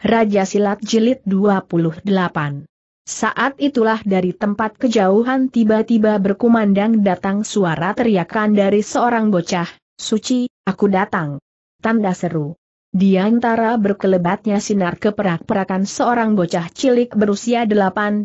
Raja Silat Jilid 28. Saat itulah dari tempat kejauhan tiba-tiba berkumandang datang suara teriakan dari seorang bocah, Suci, aku datang. Tanda seru. Di antara berkelebatnya sinar keperak-perakan seorang bocah cilik berusia 8, 9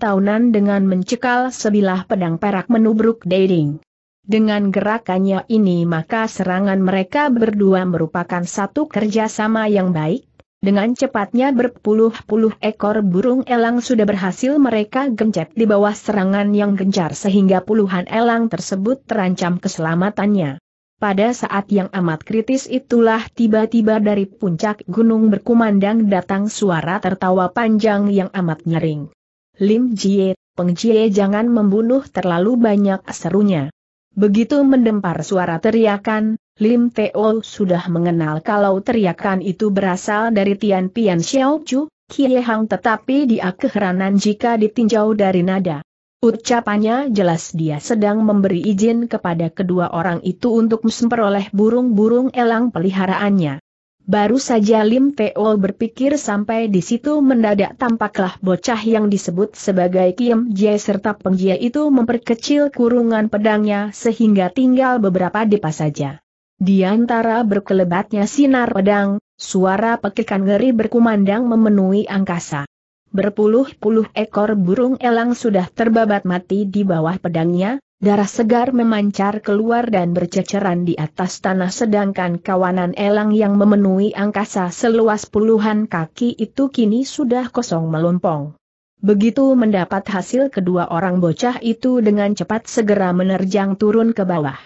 tahunan dengan mencekal sebilah pedang perak menubruk dating. Dengan gerakannya ini maka serangan mereka berdua merupakan satu kerjasama yang baik, dengan cepatnya berpuluh-puluh ekor burung elang sudah berhasil mereka gencet di bawah serangan yang gencar sehingga puluhan elang tersebut terancam keselamatannya. Pada saat yang amat kritis itulah tiba-tiba dari puncak gunung berkumandang datang suara tertawa panjang yang amat nyering. Lim Jie, Peng Jie jangan membunuh terlalu banyak serunya. Begitu mendempar suara teriakan, Lim Teo sudah mengenal kalau teriakan itu berasal dari Tian Pian Xiao Chu, Kie Hang tetapi dia keheranan jika ditinjau dari nada. Ucapannya jelas dia sedang memberi izin kepada kedua orang itu untuk memperoleh burung-burung elang peliharaannya. Baru saja Lim Teo berpikir sampai di situ mendadak tampaklah bocah yang disebut sebagai Kim Jie serta Peng Jie itu memperkecil kurungan pedangnya sehingga tinggal beberapa depa saja. Di antara berkelebatnya sinar pedang, suara pekikan ngeri berkumandang memenuhi angkasa. Berpuluh-puluh ekor burung elang sudah terbabat mati di bawah pedangnya, darah segar memancar keluar dan berceceran di atas tanah sedangkan kawanan elang yang memenuhi angkasa seluas puluhan kaki itu kini sudah kosong melompong. Begitu mendapat hasil kedua orang bocah itu dengan cepat segera menerjang turun ke bawah.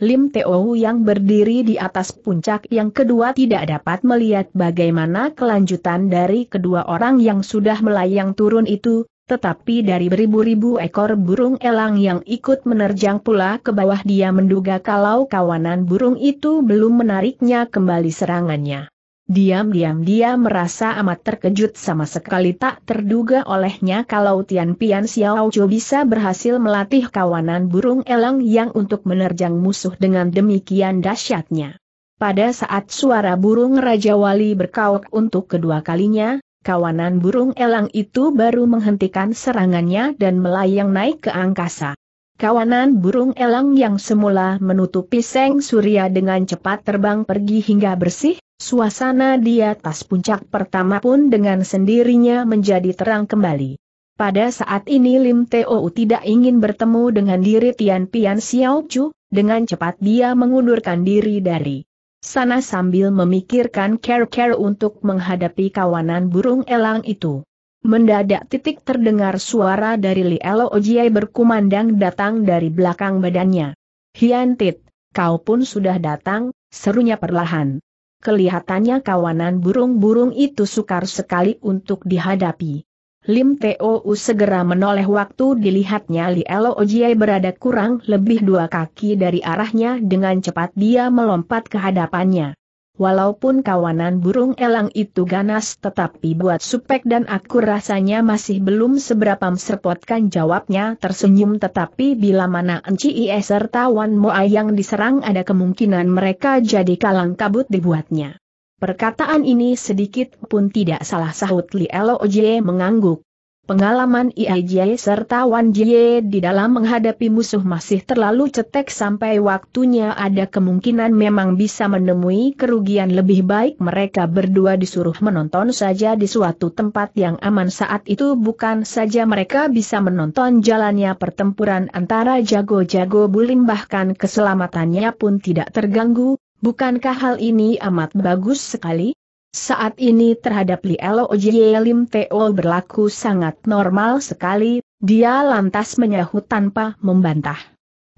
Lim Teo yang berdiri di atas puncak yang kedua tidak dapat melihat bagaimana kelanjutan dari kedua orang yang sudah melayang turun itu, tetapi dari beribu-ribu ekor burung elang yang ikut menerjang pula ke bawah dia menduga kalau kawanan burung itu belum menariknya kembali serangannya. Diam-diam dia merasa amat terkejut sama sekali tak terduga olehnya kalau Tian Pian Xiao Xiaochu bisa berhasil melatih kawanan burung elang yang untuk menerjang musuh dengan demikian dahsyatnya. Pada saat suara burung Raja Wali berkauk untuk kedua kalinya, kawanan burung elang itu baru menghentikan serangannya dan melayang naik ke angkasa. Kawanan burung elang yang semula menutupi Seng Surya dengan cepat terbang pergi hingga bersih Suasana di atas puncak pertama pun dengan sendirinya menjadi terang kembali. Pada saat ini Lim Teo tidak ingin bertemu dengan diri Tian Pian Xiao Chu, dengan cepat dia mengundurkan diri dari sana sambil memikirkan care-care untuk menghadapi kawanan burung elang itu. Mendadak titik terdengar suara dari Lielo Ojiai berkumandang datang dari belakang badannya. Hian Tit, kau pun sudah datang, serunya perlahan. Kelihatannya kawanan burung-burung itu sukar sekali untuk dihadapi. Lim Tou segera menoleh waktu dilihatnya Li Elo Ojiai berada kurang lebih dua kaki dari arahnya dengan cepat dia melompat ke hadapannya. Walaupun kawanan burung elang itu ganas tetapi buat supek dan aku rasanya masih belum seberapa mserpotkan jawabnya tersenyum tetapi bila mana Ie serta Wan Moa yang diserang ada kemungkinan mereka jadi kalang kabut dibuatnya. Perkataan ini sedikit pun tidak salah sahut Li Elo Oje mengangguk pengalaman IAJ serta Wan Jie di dalam menghadapi musuh masih terlalu cetek sampai waktunya ada kemungkinan memang bisa menemui kerugian lebih baik mereka berdua disuruh menonton saja di suatu tempat yang aman saat itu bukan saja mereka bisa menonton jalannya pertempuran antara jago-jago bulim bahkan keselamatannya pun tidak terganggu, bukankah hal ini amat bagus sekali? Saat ini terhadap Lielo Ojie Lim Teo berlaku sangat normal sekali, dia lantas menyahut tanpa membantah.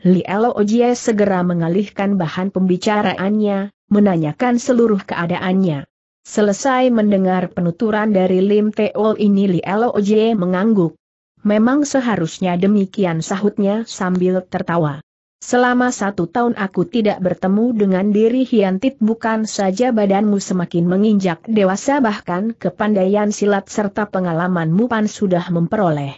Lielo Ojie segera mengalihkan bahan pembicaraannya, menanyakan seluruh keadaannya. Selesai mendengar penuturan dari Lim Teo ini Lielo Ojie mengangguk. Memang seharusnya demikian sahutnya sambil tertawa. Selama satu tahun aku tidak bertemu dengan diri Hiantit bukan saja badanmu semakin menginjak dewasa bahkan kepandaian silat serta pengalamanmu pan sudah memperoleh.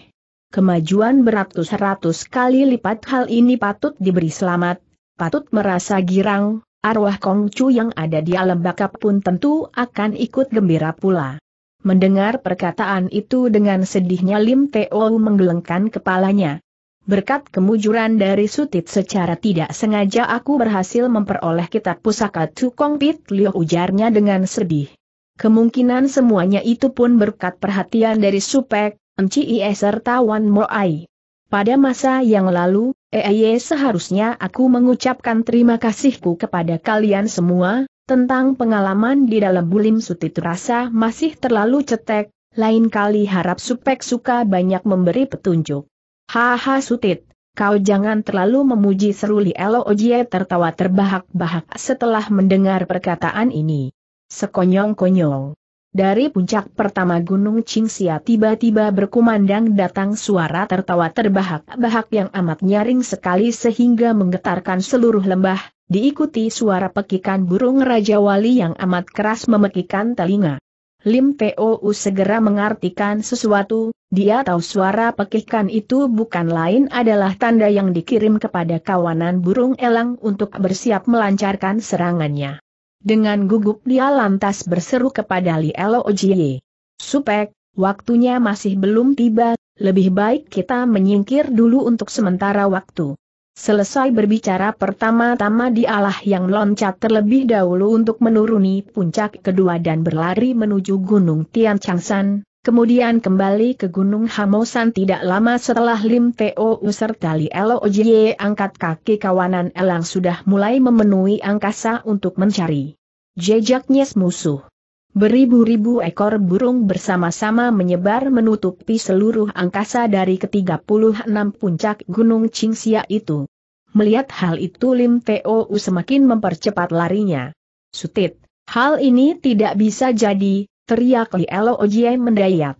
Kemajuan beratus-ratus kali lipat hal ini patut diberi selamat, patut merasa girang, arwah Kongcu yang ada di alam bakap pun tentu akan ikut gembira pula. Mendengar perkataan itu dengan sedihnya Lim Teo menggelengkan kepalanya. Berkat kemujuran dari Sutit secara tidak sengaja aku berhasil memperoleh kitab pusaka Tukong Pit Liu ujarnya dengan sedih. Kemungkinan semuanya itu pun berkat perhatian dari Supek, Ie serta Wan Moai. Pada masa yang lalu, EIE seharusnya aku mengucapkan terima kasihku kepada kalian semua, tentang pengalaman di dalam bulim Sutit rasa masih terlalu cetek, lain kali harap Supek suka banyak memberi petunjuk. Haha sutit, kau jangan terlalu memuji seruli. Elo Ojie tertawa terbahak-bahak setelah mendengar perkataan ini. Sekonyong-konyong. Dari puncak pertama Gunung Qingxia tiba-tiba berkumandang datang suara tertawa terbahak-bahak yang amat nyaring sekali sehingga menggetarkan seluruh lembah, diikuti suara pekikan burung Raja Wali yang amat keras memekikan telinga. Lim U segera mengartikan sesuatu, dia tahu suara pekikan itu bukan lain adalah tanda yang dikirim kepada kawanan burung elang untuk bersiap melancarkan serangannya. Dengan gugup dia lantas berseru kepada Li Elo Ojie. Supek, waktunya masih belum tiba, lebih baik kita menyingkir dulu untuk sementara waktu. Selesai berbicara pertama-tama dialah yang loncat terlebih dahulu untuk menuruni puncak kedua dan berlari menuju Gunung Tian Changsan, kemudian kembali ke Gunung Hamosan tidak lama setelah Lim Teo User Tali Lojie angkat kaki kawanan Elang sudah mulai memenuhi angkasa untuk mencari jejaknya musuh. Beribu-ribu ekor burung bersama-sama menyebar menutupi seluruh angkasa dari ke-36 puncak Gunung Qingxia itu. Melihat hal itu Lim T.O.U. semakin mempercepat larinya. Sutit, hal ini tidak bisa jadi, teriak Li Elo Ojie mendayak.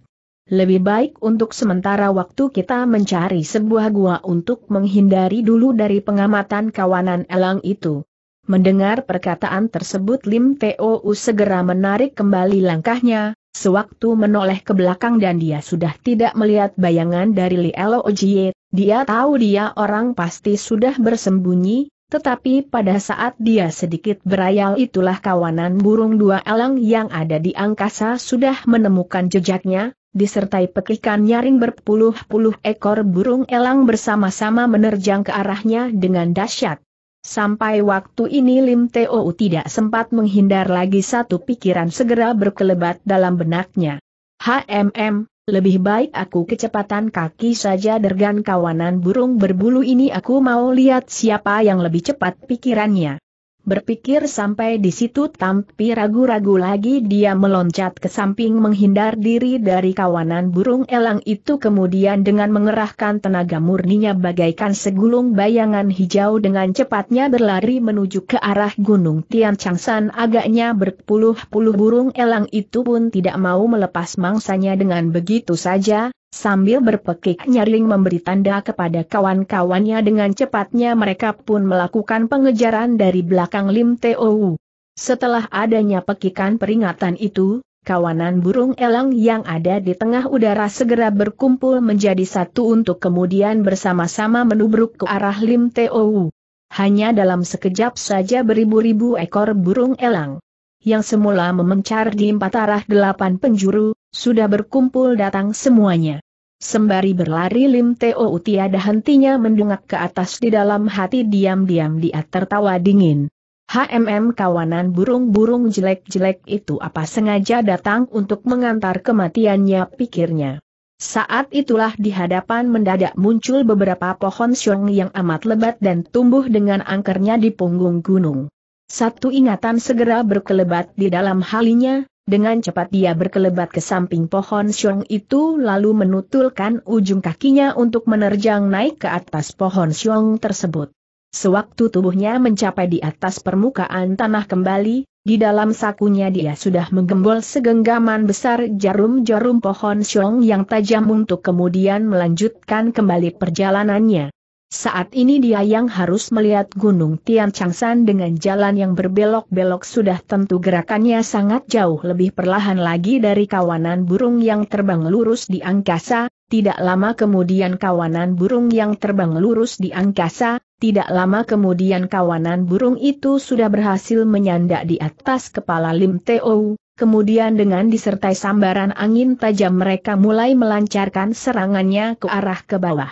Lebih baik untuk sementara waktu kita mencari sebuah gua untuk menghindari dulu dari pengamatan kawanan elang itu. Mendengar perkataan tersebut Lim Tou segera menarik kembali langkahnya, sewaktu menoleh ke belakang dan dia sudah tidak melihat bayangan dari Li Ojie, dia tahu dia orang pasti sudah bersembunyi, tetapi pada saat dia sedikit berayal itulah kawanan burung dua elang yang ada di angkasa sudah menemukan jejaknya, disertai pekikan nyaring berpuluh-puluh ekor burung elang bersama-sama menerjang ke arahnya dengan dahsyat. Sampai waktu ini Lim Teo tidak sempat menghindar lagi satu pikiran segera berkelebat dalam benaknya. HMM, lebih baik aku kecepatan kaki saja dergan kawanan burung berbulu ini aku mau lihat siapa yang lebih cepat pikirannya. Berpikir sampai di situ Tampi ragu-ragu lagi dia meloncat ke samping menghindar diri dari kawanan burung elang itu kemudian dengan mengerahkan tenaga murninya bagaikan segulung bayangan hijau dengan cepatnya berlari menuju ke arah gunung Tian Changsan agaknya berpuluh-puluh burung elang itu pun tidak mau melepas mangsanya dengan begitu saja, Sambil berpekik nyaring memberi tanda kepada kawan-kawannya dengan cepatnya mereka pun melakukan pengejaran dari belakang Lim Tou. Setelah adanya pekikan peringatan itu, kawanan burung elang yang ada di tengah udara segera berkumpul menjadi satu untuk kemudian bersama-sama menubruk ke arah Lim Tou. Hanya dalam sekejap saja beribu-ribu ekor burung elang yang semula memencar di empat arah delapan penjuru, sudah berkumpul datang semuanya. Sembari berlari Lim Teo tiada hentinya mendungak ke atas di dalam hati diam-diam dia tertawa dingin. HMM kawanan burung-burung jelek-jelek itu apa sengaja datang untuk mengantar kematiannya pikirnya. Saat itulah di hadapan mendadak muncul beberapa pohon siong yang amat lebat dan tumbuh dengan angkernya di punggung gunung. Satu ingatan segera berkelebat di dalam halinya, dengan cepat dia berkelebat ke samping pohon siung itu lalu menutulkan ujung kakinya untuk menerjang naik ke atas pohon siung tersebut. Sewaktu tubuhnya mencapai di atas permukaan tanah kembali, di dalam sakunya dia sudah menggembol segenggaman besar jarum-jarum pohon siong yang tajam untuk kemudian melanjutkan kembali perjalanannya. Saat ini dia yang harus melihat Gunung Tian Changsan dengan jalan yang berbelok-belok sudah tentu gerakannya sangat jauh lebih perlahan lagi dari kawanan burung yang terbang lurus di angkasa, tidak lama kemudian kawanan burung yang terbang lurus di angkasa, tidak lama kemudian kawanan burung itu sudah berhasil menyandak di atas kepala Lim Teo, Kemudian dengan disertai sambaran angin tajam mereka mulai melancarkan serangannya ke arah ke bawah.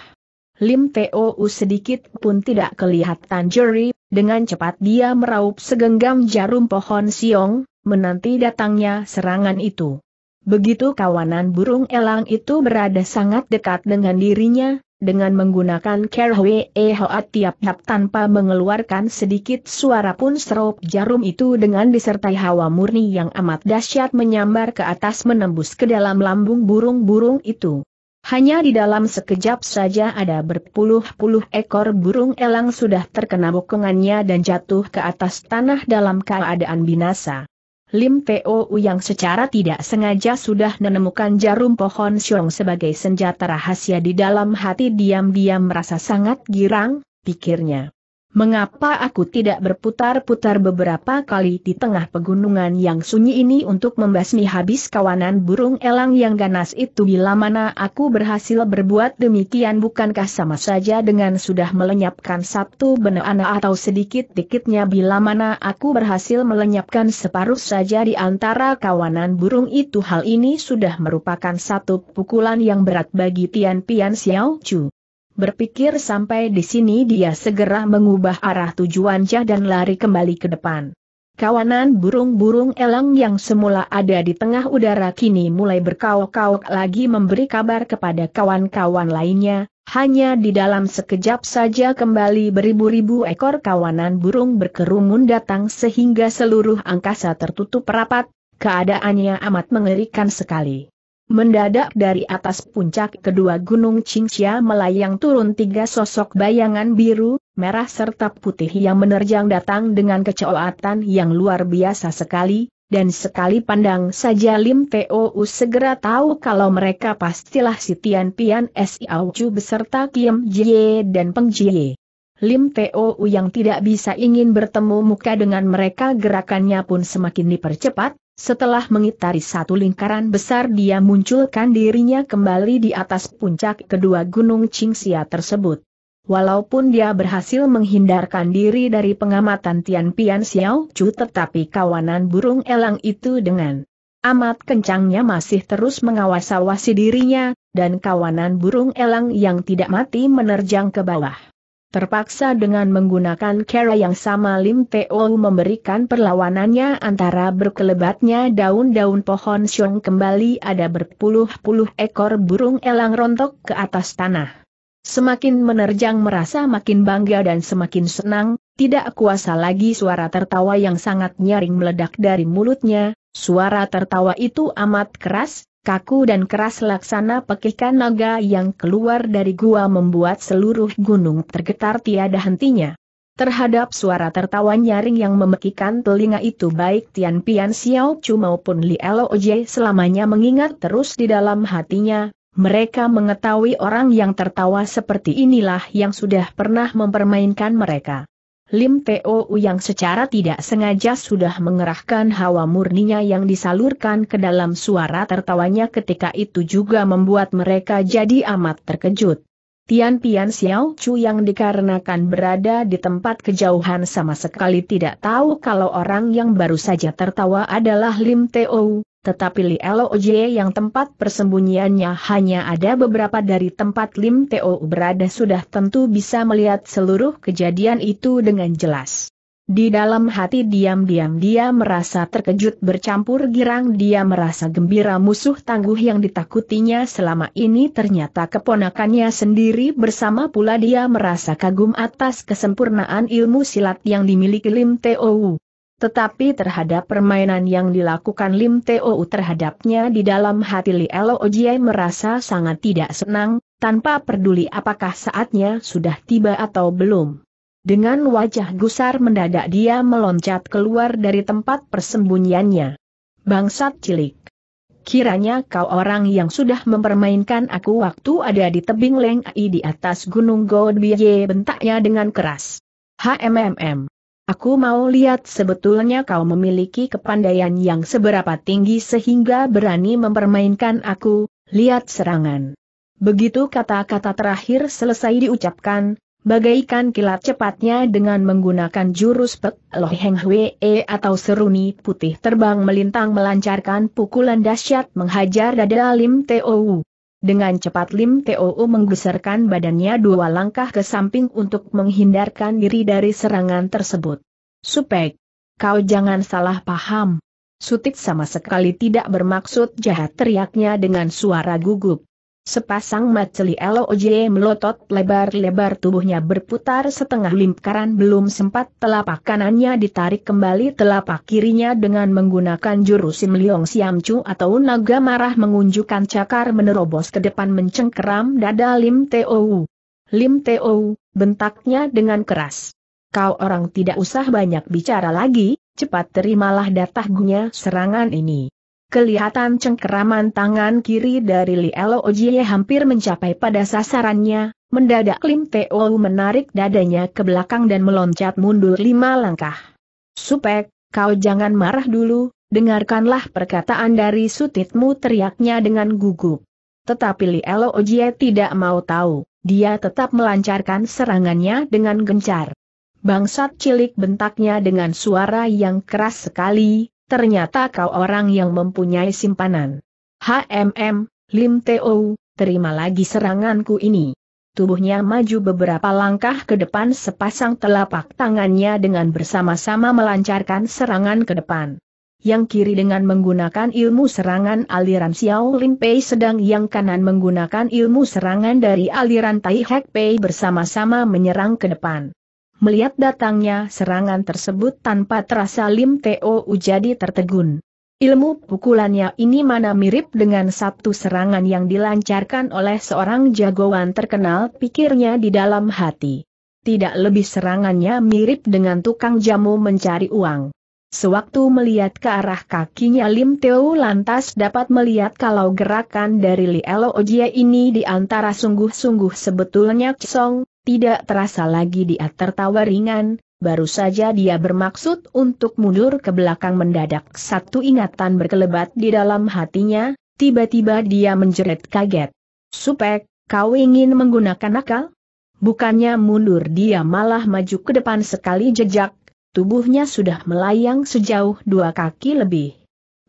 Lim Teo sedikit pun tidak kelihatan jeri, dengan cepat dia meraup segenggam jarum pohon siong, menanti datangnya serangan itu. Begitu kawanan burung elang itu berada sangat dekat dengan dirinya, dengan menggunakan care e tiap-tiap tanpa mengeluarkan sedikit suara pun serup jarum itu dengan disertai hawa murni yang amat dahsyat menyambar ke atas menembus ke dalam lambung burung-burung itu. Hanya di dalam sekejap saja ada berpuluh-puluh ekor burung elang sudah terkena bokongannya dan jatuh ke atas tanah dalam keadaan binasa. Lim Pou yang secara tidak sengaja sudah menemukan jarum pohon siong sebagai senjata rahasia di dalam hati diam-diam merasa sangat girang, pikirnya. Mengapa aku tidak berputar-putar beberapa kali di tengah pegunungan yang sunyi ini untuk membasmi habis kawanan burung elang yang ganas itu bila mana aku berhasil berbuat demikian bukankah sama saja dengan sudah melenyapkan satu benana atau sedikit-dikitnya bila mana aku berhasil melenyapkan separuh saja di antara kawanan burung itu hal ini sudah merupakan satu pukulan yang berat bagi Tian Pian Xiao Chu. Berpikir sampai di sini dia segera mengubah arah tujuan Cah dan lari kembali ke depan. Kawanan burung-burung elang yang semula ada di tengah udara kini mulai berkauk-kauk lagi memberi kabar kepada kawan-kawan lainnya, hanya di dalam sekejap saja kembali beribu-ribu ekor kawanan burung berkerumun datang sehingga seluruh angkasa tertutup rapat, keadaannya amat mengerikan sekali. Mendadak dari atas puncak kedua gunung Qingxia melayang turun tiga sosok bayangan biru, merah serta putih yang menerjang datang dengan kecoatan yang luar biasa sekali, dan sekali pandang saja Lim T.O.U. segera tahu kalau mereka pastilah si Tian Pian Siao Chu beserta Kim Jie dan Peng Jie. Lim T.O.U. yang tidak bisa ingin bertemu muka dengan mereka gerakannya pun semakin dipercepat, setelah mengitari satu lingkaran besar dia munculkan dirinya kembali di atas puncak kedua gunung Qingxia tersebut. Walaupun dia berhasil menghindarkan diri dari pengamatan Tian Pian Xiao Chu tetapi kawanan burung elang itu dengan amat kencangnya masih terus mengawasi dirinya, dan kawanan burung elang yang tidak mati menerjang ke bawah. Terpaksa dengan menggunakan cara yang sama Lim Teo memberikan perlawanannya antara berkelebatnya daun-daun pohon siung kembali ada berpuluh-puluh ekor burung elang rontok ke atas tanah. Semakin menerjang merasa makin bangga dan semakin senang, tidak kuasa lagi suara tertawa yang sangat nyaring meledak dari mulutnya, suara tertawa itu amat keras, kaku dan keras laksana pekikan naga yang keluar dari gua membuat seluruh gunung tergetar tiada hentinya. Terhadap suara tertawa nyaring yang memekikan telinga itu baik Tian Pian Xiao Chu maupun Li Oje selamanya mengingat terus di dalam hatinya, mereka mengetahui orang yang tertawa seperti inilah yang sudah pernah mempermainkan mereka. Lim Teo yang secara tidak sengaja sudah mengerahkan hawa murninya yang disalurkan ke dalam suara tertawanya ketika itu juga membuat mereka jadi amat terkejut. Tian Pian Xiao Chu yang dikarenakan berada di tempat kejauhan sama sekali tidak tahu kalau orang yang baru saja tertawa adalah Lim Teo, tetapi Li Oje yang tempat persembunyiannya hanya ada beberapa dari tempat Lim Teo berada sudah tentu bisa melihat seluruh kejadian itu dengan jelas. Di dalam hati diam-diam dia merasa terkejut bercampur girang dia merasa gembira musuh tangguh yang ditakutinya selama ini ternyata keponakannya sendiri bersama pula dia merasa kagum atas kesempurnaan ilmu silat yang dimiliki Lim Teo. Tetapi terhadap permainan yang dilakukan Lim Teo terhadapnya di dalam hati Li Elo merasa sangat tidak senang, tanpa peduli apakah saatnya sudah tiba atau belum. Dengan wajah gusar mendadak dia meloncat keluar dari tempat persembunyiannya. Bangsat cilik. Kiranya kau orang yang sudah mempermainkan aku waktu ada di tebing Leng Ai di atas gunung Godbiye bentaknya dengan keras. HMMM. Aku mau lihat sebetulnya kau memiliki kepandaian yang seberapa tinggi sehingga berani mempermainkan aku, lihat serangan. Begitu kata-kata terakhir selesai diucapkan, bagaikan kilat cepatnya dengan menggunakan jurus Pek Loh Heng Hwe e atau seruni putih terbang melintang melancarkan pukulan dahsyat menghajar dada Lim Teo. Dengan cepat Lim Tou menggeserkan badannya dua langkah ke samping untuk menghindarkan diri dari serangan tersebut. Supek, kau jangan salah paham. Sutik sama sekali tidak bermaksud jahat teriaknya dengan suara gugup. Sepasang maceli LOJ melotot lebar-lebar tubuhnya berputar setengah lingkaran belum sempat telapak kanannya ditarik kembali telapak kirinya dengan menggunakan jurus Sim Leong Siam Chu atau naga marah mengunjukkan cakar menerobos ke depan mencengkeram dada Lim Teo. Lim Teo, bentaknya dengan keras. Kau orang tidak usah banyak bicara lagi, cepat terimalah datahnya serangan ini. Kelihatan cengkeraman tangan kiri dari Lielo Ojie hampir mencapai pada sasarannya, mendadak Lim Teo menarik dadanya ke belakang dan meloncat mundur lima langkah. Supek, kau jangan marah dulu, dengarkanlah perkataan dari sutitmu teriaknya dengan gugup. Tetapi Lielo Ojie tidak mau tahu, dia tetap melancarkan serangannya dengan gencar. Bangsat cilik bentaknya dengan suara yang keras sekali, ternyata kau orang yang mempunyai simpanan. HMM, Lim Teo, terima lagi seranganku ini. Tubuhnya maju beberapa langkah ke depan sepasang telapak tangannya dengan bersama-sama melancarkan serangan ke depan. Yang kiri dengan menggunakan ilmu serangan aliran Xiao Lin Pei sedang yang kanan menggunakan ilmu serangan dari aliran Tai Hek Pei bersama-sama menyerang ke depan. Melihat datangnya serangan tersebut tanpa terasa Lim Teo jadi tertegun. Ilmu pukulannya ini mana mirip dengan satu serangan yang dilancarkan oleh seorang jagoan terkenal pikirnya di dalam hati. Tidak lebih serangannya mirip dengan tukang jamu mencari uang. Sewaktu melihat ke arah kakinya Lim Teo lantas dapat melihat kalau gerakan dari Li Elo Ojie ini di antara sungguh-sungguh sebetulnya Song tidak terasa lagi dia tertawa ringan, baru saja dia bermaksud untuk mundur ke belakang mendadak satu ingatan berkelebat di dalam hatinya, tiba-tiba dia menjerit kaget. Supek, kau ingin menggunakan akal? Bukannya mundur dia malah maju ke depan sekali jejak, tubuhnya sudah melayang sejauh dua kaki lebih.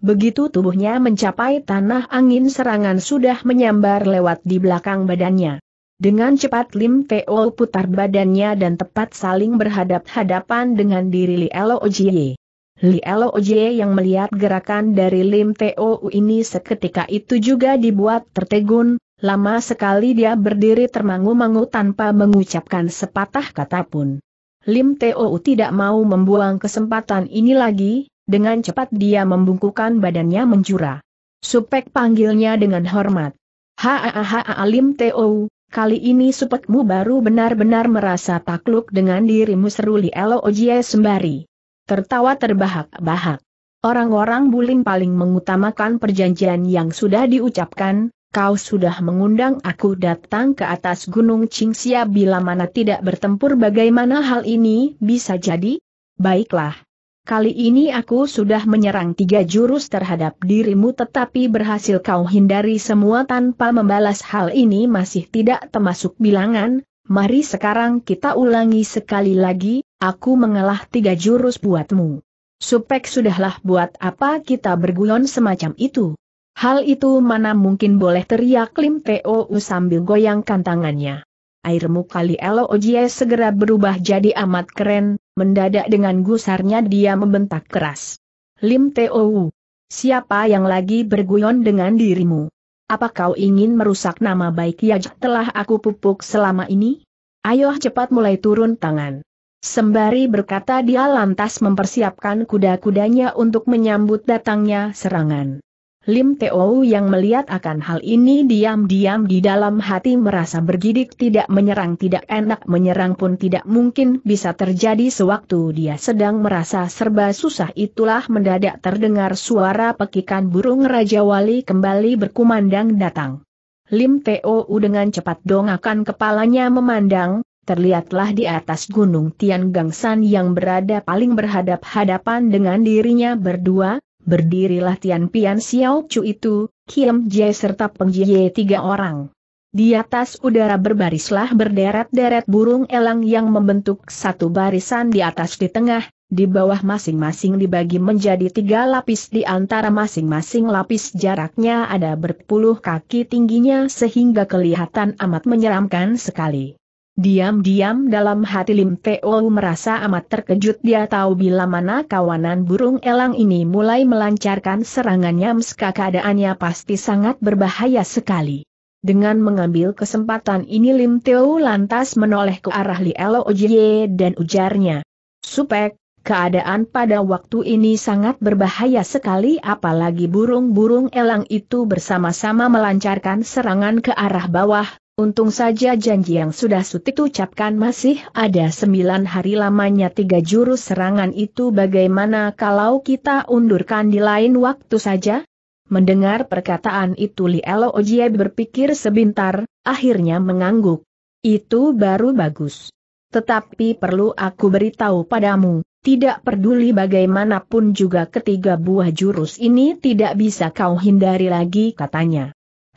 Begitu tubuhnya mencapai tanah angin serangan sudah menyambar lewat di belakang badannya. Dengan cepat Lim Teo putar badannya dan tepat saling berhadap-hadapan dengan diri Li Elo Ojie. Li Elo Ojie yang melihat gerakan dari Lim Teo ini seketika itu juga dibuat tertegun, lama sekali dia berdiri termangu-mangu tanpa mengucapkan sepatah kata pun. Lim Teo tidak mau membuang kesempatan ini lagi, dengan cepat dia membungkukan badannya menjura. Supek panggilnya dengan hormat. Haa Lim Teo, Kali ini supekmu baru benar-benar merasa takluk dengan dirimu Seruli Elo Ojie sembari. Tertawa terbahak-bahak. Orang-orang bulim paling mengutamakan perjanjian yang sudah diucapkan, kau sudah mengundang aku datang ke atas gunung Cingsia bila mana tidak bertempur bagaimana hal ini bisa jadi? Baiklah, Kali ini aku sudah menyerang tiga jurus terhadap dirimu tetapi berhasil kau hindari semua tanpa membalas hal ini masih tidak termasuk bilangan, mari sekarang kita ulangi sekali lagi, aku mengalah tiga jurus buatmu. Supek sudahlah buat apa kita berguyon semacam itu. Hal itu mana mungkin boleh teriak Lim Teo sambil goyangkan tangannya airmu kali Elo Ojie segera berubah jadi amat keren, mendadak dengan gusarnya dia membentak keras. Lim Teo siapa yang lagi berguyon dengan dirimu? Apa kau ingin merusak nama baik yang telah aku pupuk selama ini? Ayo cepat mulai turun tangan. Sembari berkata dia lantas mempersiapkan kuda-kudanya untuk menyambut datangnya serangan. Lim Teo yang melihat akan hal ini diam-diam di dalam hati merasa bergidik tidak menyerang tidak enak menyerang pun tidak mungkin bisa terjadi sewaktu dia sedang merasa serba susah itulah mendadak terdengar suara pekikan burung Raja Wali kembali berkumandang datang. Lim Teo dengan cepat dongakan kepalanya memandang, terlihatlah di atas gunung Tian Gangsan yang berada paling berhadap-hadapan dengan dirinya berdua, berdirilah Tian Pian Xiao Chu itu, Kim Jie serta Peng Jie tiga orang. Di atas udara berbarislah berderet-deret burung elang yang membentuk satu barisan di atas di tengah, di bawah masing-masing dibagi menjadi tiga lapis di antara masing-masing lapis jaraknya ada berpuluh kaki tingginya sehingga kelihatan amat menyeramkan sekali. Diam-diam dalam hati Lim Teo merasa amat terkejut dia tahu bila mana kawanan burung elang ini mulai melancarkan serangannya meska keadaannya pasti sangat berbahaya sekali. Dengan mengambil kesempatan ini Lim Teo lantas menoleh ke arah Elo Ojie dan ujarnya. Supek, keadaan pada waktu ini sangat berbahaya sekali apalagi burung-burung elang itu bersama-sama melancarkan serangan ke arah bawah, Untung saja janji yang sudah Sutik ucapkan masih ada sembilan hari lamanya tiga jurus serangan itu bagaimana kalau kita undurkan di lain waktu saja? Mendengar perkataan itu Lielo Ojie berpikir sebentar, akhirnya mengangguk. Itu baru bagus. Tetapi perlu aku beritahu padamu, tidak peduli bagaimanapun juga ketiga buah jurus ini tidak bisa kau hindari lagi katanya.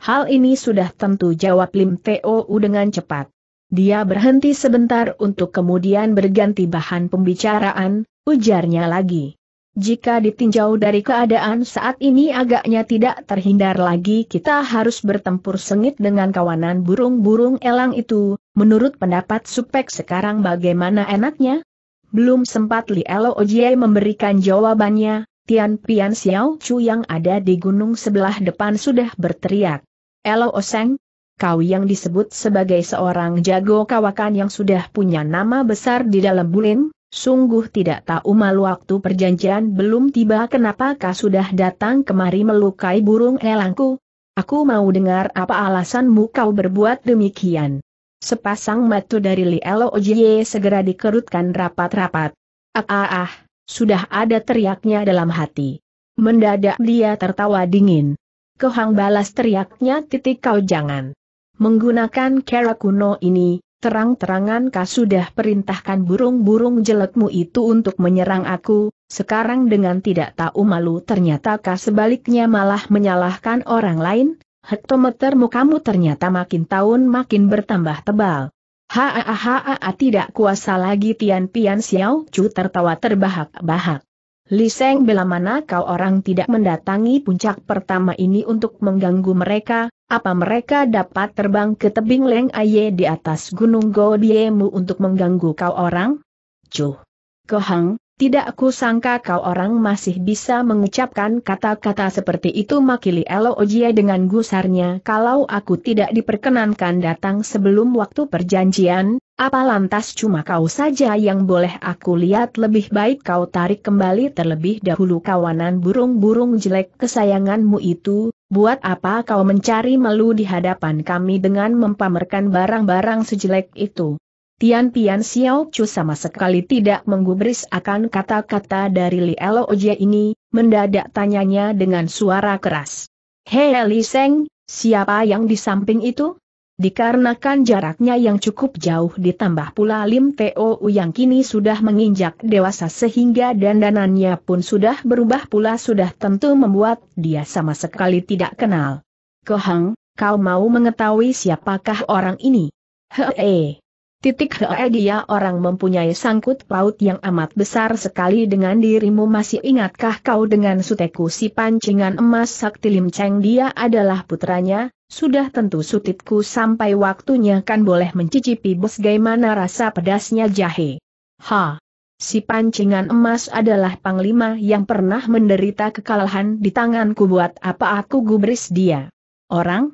Hal ini sudah tentu jawab Lim Teo dengan cepat. Dia berhenti sebentar untuk kemudian berganti bahan pembicaraan, ujarnya lagi. Jika ditinjau dari keadaan saat ini agaknya tidak terhindar lagi kita harus bertempur sengit dengan kawanan burung-burung elang itu, menurut pendapat Supek sekarang bagaimana enaknya? Belum sempat Li Elo Ojie memberikan jawabannya, Tian Pian Xiao Chu yang ada di gunung sebelah depan sudah berteriak. Elo Oseng, kau yang disebut sebagai seorang jago kawakan yang sudah punya nama besar di dalam bulin, sungguh tidak tahu malu waktu perjanjian belum tiba kenapa kau sudah datang kemari melukai burung elangku. Aku mau dengar apa alasanmu kau berbuat demikian. Sepasang mata dari Li Elo Ojie segera dikerutkan rapat-rapat. Ah ah ah, sudah ada teriaknya dalam hati. Mendadak dia tertawa dingin. Kehang balas teriaknya titik kau jangan. Menggunakan kera kuno ini, terang-terangan kau sudah perintahkan burung-burung jelekmu itu untuk menyerang aku, sekarang dengan tidak tahu malu ternyata kau sebaliknya malah menyalahkan orang lain, hektometermu kamu ternyata makin tahun makin bertambah tebal. haa tidak kuasa lagi Tian Pian Xiao Chu tertawa terbahak-bahak. Liseng bela mana kau orang tidak mendatangi puncak pertama ini untuk mengganggu mereka, apa mereka dapat terbang ke tebing Leng Aye di atas gunung Godiemu untuk mengganggu kau orang? Cuh! Kohang, tidak aku sangka kau orang masih bisa mengucapkan kata-kata seperti itu makili Elo Ojie dengan gusarnya kalau aku tidak diperkenankan datang sebelum waktu perjanjian, apa lantas cuma kau saja yang boleh aku lihat lebih baik kau tarik kembali terlebih dahulu kawanan burung-burung jelek kesayanganmu itu, buat apa kau mencari melu di hadapan kami dengan mempamerkan barang-barang sejelek itu? Tian Pian Xiao Chu sama sekali tidak menggubris akan kata-kata dari Li Elo Oje ini, mendadak tanyanya dengan suara keras. Hei Li Seng, siapa yang di samping itu? Dikarenakan jaraknya yang cukup jauh ditambah pula Lim Teo yang kini sudah menginjak dewasa sehingga dandanannya pun sudah berubah pula sudah tentu membuat dia sama sekali tidak kenal. Kohang, kau mau mengetahui siapakah orang ini? Hee. Titik hee dia orang mempunyai sangkut paut yang amat besar sekali dengan dirimu masih ingatkah kau dengan suteku si pancingan emas sakti Lim Cheng dia adalah putranya, sudah tentu sutitku sampai waktunya kan boleh mencicipi bagaimana rasa pedasnya jahe. Ha! Si pancingan emas adalah panglima yang pernah menderita kekalahan di tanganku buat apa aku gubris dia. Orang?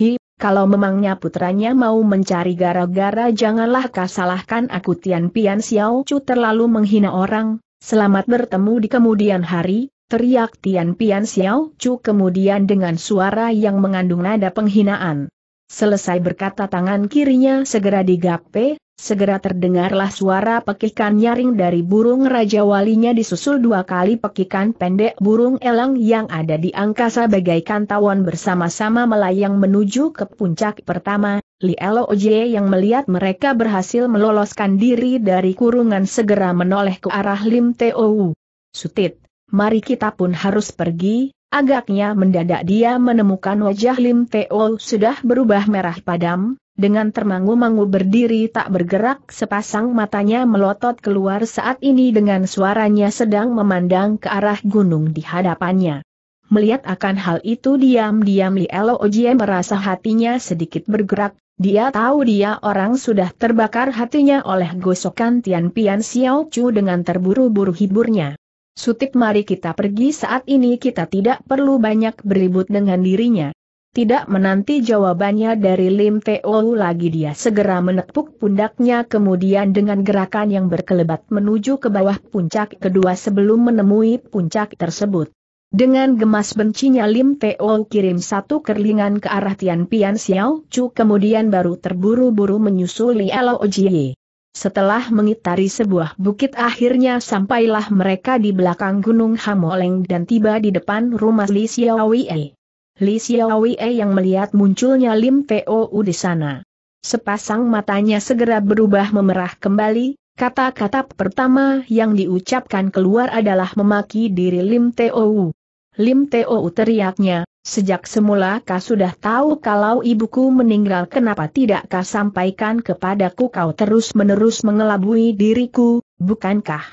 Hi, kalau memangnya putranya mau mencari gara-gara janganlah kasalahkan aku Tian Pian Xiao Chu terlalu menghina orang, selamat bertemu di kemudian hari, Teriak Tian Pian Xiao Chu kemudian dengan suara yang mengandung nada penghinaan. Selesai berkata tangan kirinya segera digape, segera terdengarlah suara pekikan nyaring dari burung Raja Walinya disusul dua kali pekikan pendek burung elang yang ada di angkasa bagaikan tawon bersama-sama melayang menuju ke puncak pertama, Li Elo Oje yang melihat mereka berhasil meloloskan diri dari kurungan segera menoleh ke arah Lim Tou. Sutit mari kita pun harus pergi, agaknya mendadak dia menemukan wajah Lim Teo sudah berubah merah padam, dengan termangu-mangu berdiri tak bergerak sepasang matanya melotot keluar saat ini dengan suaranya sedang memandang ke arah gunung di hadapannya. Melihat akan hal itu diam-diam Li Elo Ojie merasa hatinya sedikit bergerak, dia tahu dia orang sudah terbakar hatinya oleh gosokan Tian Pian Xiao Chu dengan terburu-buru hiburnya. Sutip mari kita pergi saat ini kita tidak perlu banyak beribut dengan dirinya. Tidak menanti jawabannya dari Lim Teo lagi dia segera menepuk pundaknya kemudian dengan gerakan yang berkelebat menuju ke bawah puncak kedua sebelum menemui puncak tersebut. Dengan gemas bencinya Lim Teo kirim satu kerlingan ke arah Tian Pian Xiao Chu kemudian baru terburu-buru menyusuli Lao Jie. Setelah mengitari sebuah bukit akhirnya sampailah mereka di belakang Gunung Hamoleng dan tiba di depan rumah Li Xiaowei. Li Xiaowei yang melihat munculnya Lim Pou di sana. Sepasang matanya segera berubah memerah kembali, kata-kata pertama yang diucapkan keluar adalah memaki diri Lim Tou. Lim Tou teriaknya, Sejak semula kau sudah tahu kalau ibuku meninggal kenapa tidak kau sampaikan kepadaku kau terus-menerus mengelabui diriku, bukankah?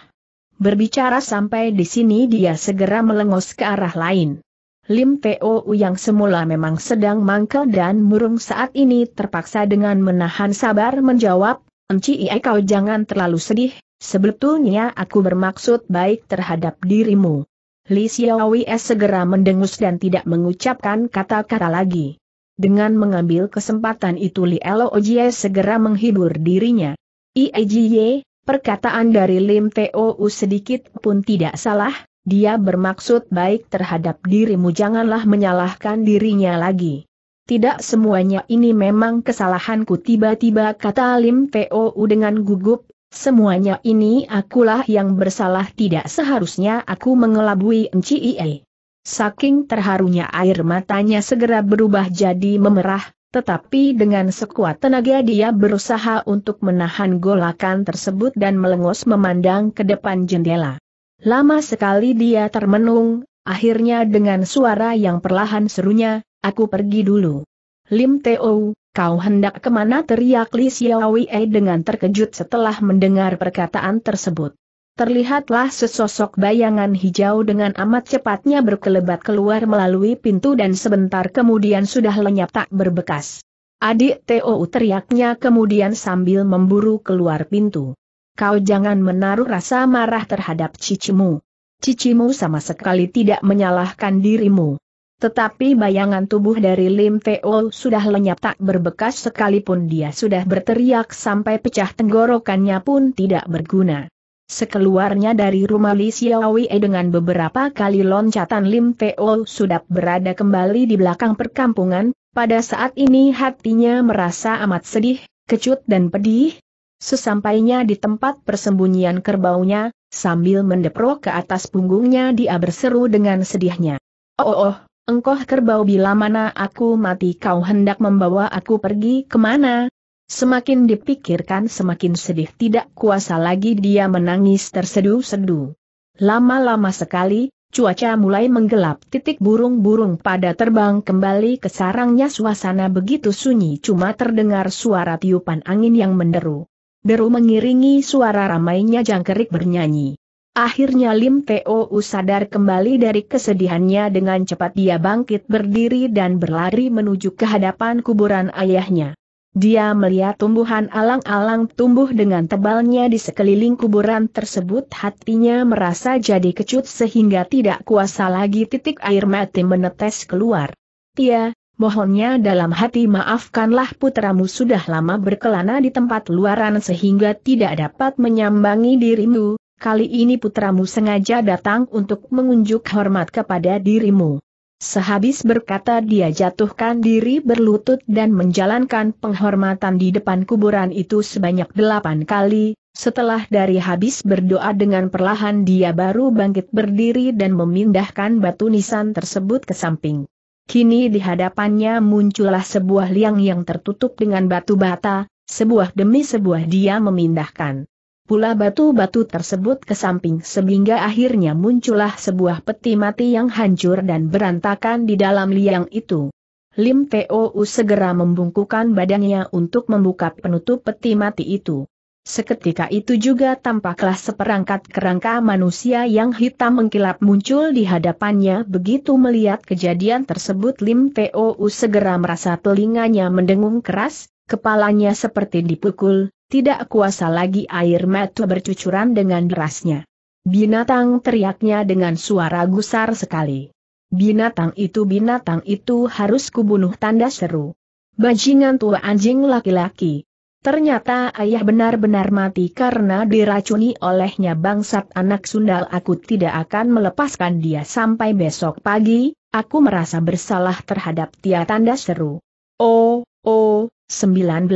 Berbicara sampai di sini dia segera melengos ke arah lain. Lim Pou yang semula memang sedang mangkel dan murung saat ini terpaksa dengan menahan sabar menjawab, Enci Ie iya kau jangan terlalu sedih, sebetulnya aku bermaksud baik terhadap dirimu. Li Xiaowi segera mendengus dan tidak mengucapkan kata-kata lagi. Dengan mengambil kesempatan itu Li Elo segera menghibur dirinya. Iejiye, perkataan dari Lim Teo sedikit pun tidak salah, dia bermaksud baik terhadap dirimu janganlah menyalahkan dirinya lagi. Tidak semuanya ini memang kesalahanku tiba-tiba kata Lim Teo dengan gugup, Semuanya ini akulah yang bersalah tidak seharusnya aku mengelabui Enci Ie. Saking terharunya air matanya segera berubah jadi memerah, tetapi dengan sekuat tenaga dia berusaha untuk menahan golakan tersebut dan melengos memandang ke depan jendela. Lama sekali dia termenung, akhirnya dengan suara yang perlahan serunya, aku pergi dulu. Lim Teo, Kau hendak kemana teriak Li Xiaowie dengan terkejut setelah mendengar perkataan tersebut. Terlihatlah sesosok bayangan hijau dengan amat cepatnya berkelebat keluar melalui pintu dan sebentar kemudian sudah lenyap tak berbekas. Adik T.O.U. teriaknya kemudian sambil memburu keluar pintu. Kau jangan menaruh rasa marah terhadap cicimu. Cicimu sama sekali tidak menyalahkan dirimu. Tetapi bayangan tubuh dari Lim Teo sudah lenyap tak berbekas sekalipun dia sudah berteriak sampai pecah tenggorokannya pun tidak berguna. Sekeluarnya dari rumah Li Xiaowei dengan beberapa kali loncatan Lim Teo sudah berada kembali di belakang perkampungan, pada saat ini hatinya merasa amat sedih, kecut dan pedih. Sesampainya di tempat persembunyian kerbaunya, sambil mendeprok ke atas punggungnya dia berseru dengan sedihnya. Oh oh, oh Engkoh kerbau bila mana aku mati kau hendak membawa aku pergi kemana? Semakin dipikirkan semakin sedih tidak kuasa lagi dia menangis terseduh sedu Lama-lama sekali, cuaca mulai menggelap titik burung-burung pada terbang kembali ke sarangnya suasana begitu sunyi cuma terdengar suara tiupan angin yang menderu. Deru mengiringi suara ramainya jangkerik bernyanyi. Akhirnya Lim Teo sadar kembali dari kesedihannya dengan cepat dia bangkit berdiri dan berlari menuju ke hadapan kuburan ayahnya. Dia melihat tumbuhan alang-alang tumbuh dengan tebalnya di sekeliling kuburan tersebut hatinya merasa jadi kecut sehingga tidak kuasa lagi titik air mati menetes keluar. Tia, ya, mohonnya dalam hati maafkanlah putramu sudah lama berkelana di tempat luaran sehingga tidak dapat menyambangi dirimu, kali ini putramu sengaja datang untuk mengunjuk hormat kepada dirimu. Sehabis berkata dia jatuhkan diri berlutut dan menjalankan penghormatan di depan kuburan itu sebanyak delapan kali, setelah dari habis berdoa dengan perlahan dia baru bangkit berdiri dan memindahkan batu nisan tersebut ke samping. Kini di hadapannya muncullah sebuah liang yang tertutup dengan batu bata, sebuah demi sebuah dia memindahkan. Pula batu-batu tersebut ke samping sehingga akhirnya muncullah sebuah peti mati yang hancur dan berantakan di dalam liang itu. Lim Teu segera membungkukan badannya untuk membuka penutup peti mati itu. Seketika itu juga tampaklah seperangkat kerangka manusia yang hitam mengkilap muncul di hadapannya begitu melihat kejadian tersebut Lim Teu segera merasa telinganya mendengung keras, kepalanya seperti dipukul, tidak kuasa lagi air mata bercucuran dengan derasnya. Binatang teriaknya dengan suara gusar sekali. Binatang itu binatang itu harus kubunuh tanda seru. Bajingan tua anjing laki-laki. Ternyata ayah benar-benar mati karena diracuni olehnya bangsat anak sundal aku tidak akan melepaskan dia sampai besok pagi, aku merasa bersalah terhadap dia tanda seru. Oh, oh, 19.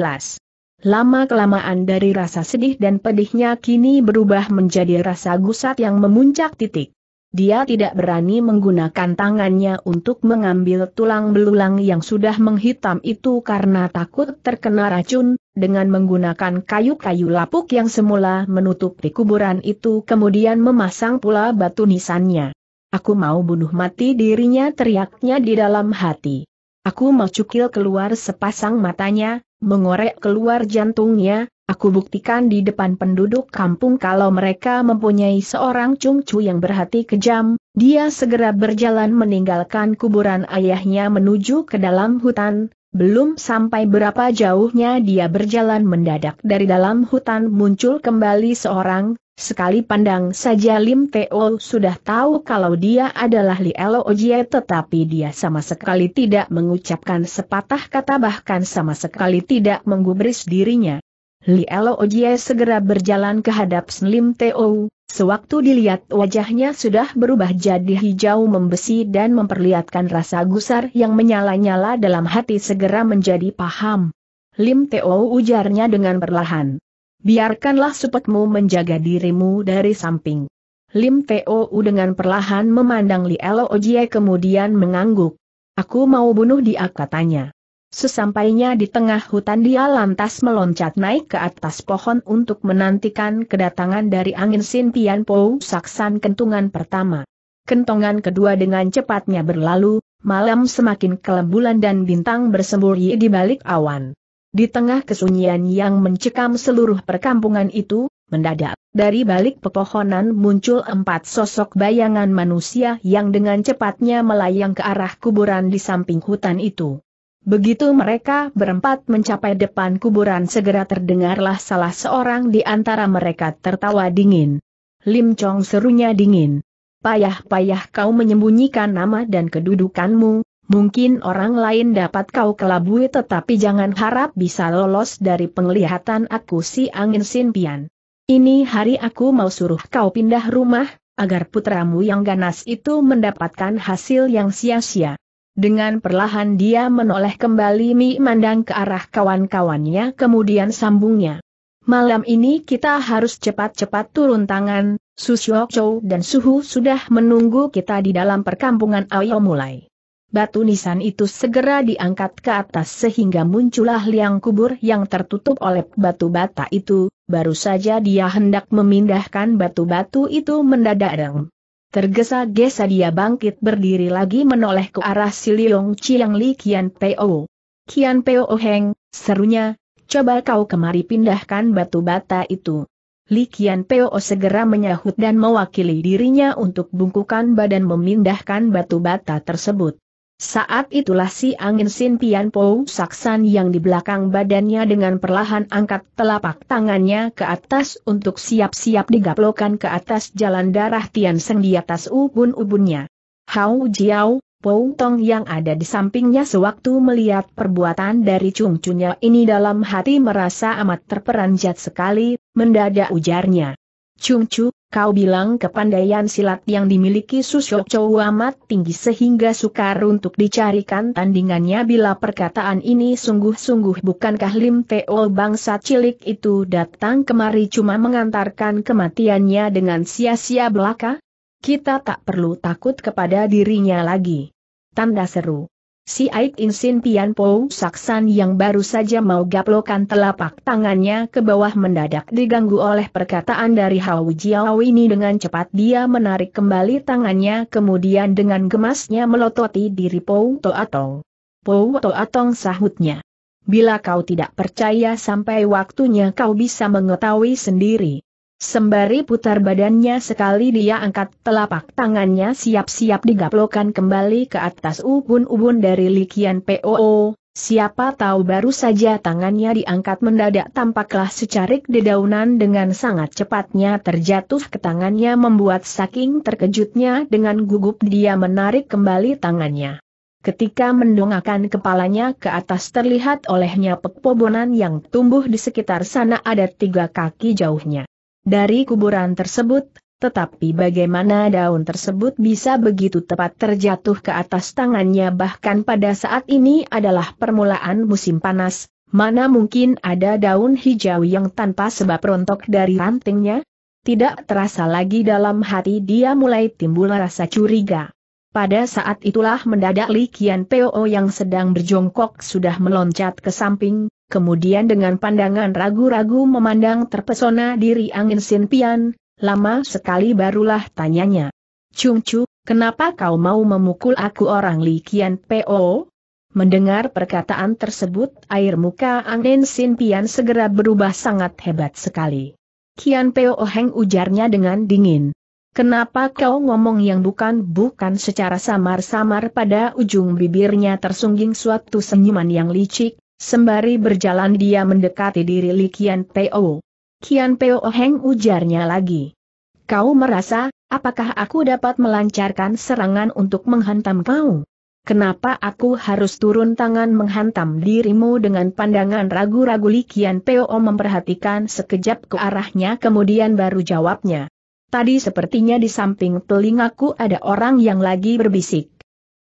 Lama-kelamaan dari rasa sedih dan pedihnya kini berubah menjadi rasa gusat yang memuncak titik. Dia tidak berani menggunakan tangannya untuk mengambil tulang belulang yang sudah menghitam itu karena takut terkena racun, dengan menggunakan kayu-kayu lapuk yang semula menutup kuburan itu kemudian memasang pula batu nisannya. Aku mau bunuh mati dirinya teriaknya di dalam hati. Aku mau cukil keluar sepasang matanya, mengorek keluar jantungnya, aku buktikan di depan penduduk kampung kalau mereka mempunyai seorang cungcu yang berhati kejam, dia segera berjalan meninggalkan kuburan ayahnya menuju ke dalam hutan, belum sampai berapa jauhnya dia berjalan mendadak dari dalam hutan muncul kembali seorang, Sekali pandang saja Lim Teo sudah tahu kalau dia adalah Li Elo Ojie tetapi dia sama sekali tidak mengucapkan sepatah kata bahkan sama sekali tidak menggubris dirinya. Li Elo Ojie segera berjalan ke hadap Lim Teo, sewaktu dilihat wajahnya sudah berubah jadi hijau membesi dan memperlihatkan rasa gusar yang menyala-nyala dalam hati segera menjadi paham. Lim Teo ujarnya dengan perlahan biarkanlah supetmu menjaga dirimu dari samping. Lim Tou dengan perlahan memandang Lielo Ojie kemudian mengangguk. Aku mau bunuh dia katanya. Sesampainya di tengah hutan dia lantas meloncat naik ke atas pohon untuk menantikan kedatangan dari angin Sin Pian Pou Saksan kentungan pertama. Kentongan kedua dengan cepatnya berlalu, malam semakin kelembulan dan bintang bersembunyi di balik awan. Di tengah kesunyian yang mencekam seluruh perkampungan itu, mendadak, dari balik pepohonan muncul empat sosok bayangan manusia yang dengan cepatnya melayang ke arah kuburan di samping hutan itu. Begitu mereka berempat mencapai depan kuburan segera terdengarlah salah seorang di antara mereka tertawa dingin. Lim Chong serunya dingin. Payah-payah kau menyembunyikan nama dan kedudukanmu, Mungkin orang lain dapat kau kelabui tetapi jangan harap bisa lolos dari penglihatan aku si angin sinpian. Ini hari aku mau suruh kau pindah rumah, agar putramu yang ganas itu mendapatkan hasil yang sia-sia. Dengan perlahan dia menoleh kembali Mi mandang ke arah kawan-kawannya kemudian sambungnya. Malam ini kita harus cepat-cepat turun tangan, Su Chou dan Suhu sudah menunggu kita di dalam perkampungan Ayo mulai batu nisan itu segera diangkat ke atas sehingga muncullah liang kubur yang tertutup oleh batu bata itu, baru saja dia hendak memindahkan batu-batu itu mendadak Tergesa-gesa dia bangkit berdiri lagi menoleh ke arah si Liong Chiang Li Kian Peo. Kian Peo Heng, serunya, coba kau kemari pindahkan batu bata itu. Li Kian Peo segera menyahut dan mewakili dirinya untuk bungkukan badan memindahkan batu bata tersebut. Saat itulah si angin Sin Pian Po Saksan yang di belakang badannya dengan perlahan angkat telapak tangannya ke atas untuk siap-siap digaplokan ke atas jalan darah Tian Seng di atas ubun-ubunnya. Hao Jiao, Po Tong yang ada di sampingnya sewaktu melihat perbuatan dari Chung Chunya ini dalam hati merasa amat terperanjat sekali, mendadak ujarnya. Chung Chu. Kau bilang kepandaian silat yang dimiliki Susyo Chow amat tinggi sehingga sukar untuk dicarikan tandingannya bila perkataan ini sungguh-sungguh bukankah Lim Teo bangsa cilik itu datang kemari cuma mengantarkan kematiannya dengan sia-sia belaka? Kita tak perlu takut kepada dirinya lagi. Tanda seru. Si Aik Insin Pian Po Saksan yang baru saja mau gaplokan telapak tangannya ke bawah mendadak diganggu oleh perkataan dari Hao Jiao ini dengan cepat dia menarik kembali tangannya kemudian dengan gemasnya melototi diri Po To Atong. Po To Atong sahutnya. Bila kau tidak percaya sampai waktunya kau bisa mengetahui sendiri. Sembari putar badannya sekali dia angkat telapak tangannya siap-siap digaplokan kembali ke atas ubun-ubun dari likian POO, siapa tahu baru saja tangannya diangkat mendadak tampaklah secarik dedaunan dengan sangat cepatnya terjatuh ke tangannya membuat saking terkejutnya dengan gugup dia menarik kembali tangannya. Ketika mendongakkan kepalanya ke atas terlihat olehnya pepobonan yang tumbuh di sekitar sana ada tiga kaki jauhnya dari kuburan tersebut, tetapi bagaimana daun tersebut bisa begitu tepat terjatuh ke atas tangannya bahkan pada saat ini adalah permulaan musim panas, mana mungkin ada daun hijau yang tanpa sebab rontok dari rantingnya? Tidak terasa lagi dalam hati dia mulai timbul rasa curiga. Pada saat itulah mendadak Li Qian Peo yang sedang berjongkok sudah meloncat ke samping, kemudian dengan pandangan ragu-ragu memandang terpesona diri angin sinpian, lama sekali barulah tanyanya. Cungcu, kenapa kau mau memukul aku orang Li Kian Po? Mendengar perkataan tersebut air muka angin Sin segera berubah sangat hebat sekali. Kian PO Heng ujarnya dengan dingin. Kenapa kau ngomong yang bukan-bukan secara samar-samar pada ujung bibirnya tersungging suatu senyuman yang licik, Sembari berjalan dia mendekati diri Li Kian Peo. Kian Peo Heng ujarnya lagi. Kau merasa, apakah aku dapat melancarkan serangan untuk menghantam kau? Kenapa aku harus turun tangan menghantam dirimu dengan pandangan ragu-ragu Li Kian Peo memperhatikan sekejap ke arahnya kemudian baru jawabnya. Tadi sepertinya di samping telingaku ada orang yang lagi berbisik.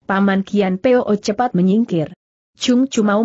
Paman Kian Peo cepat menyingkir. Chung Chu mau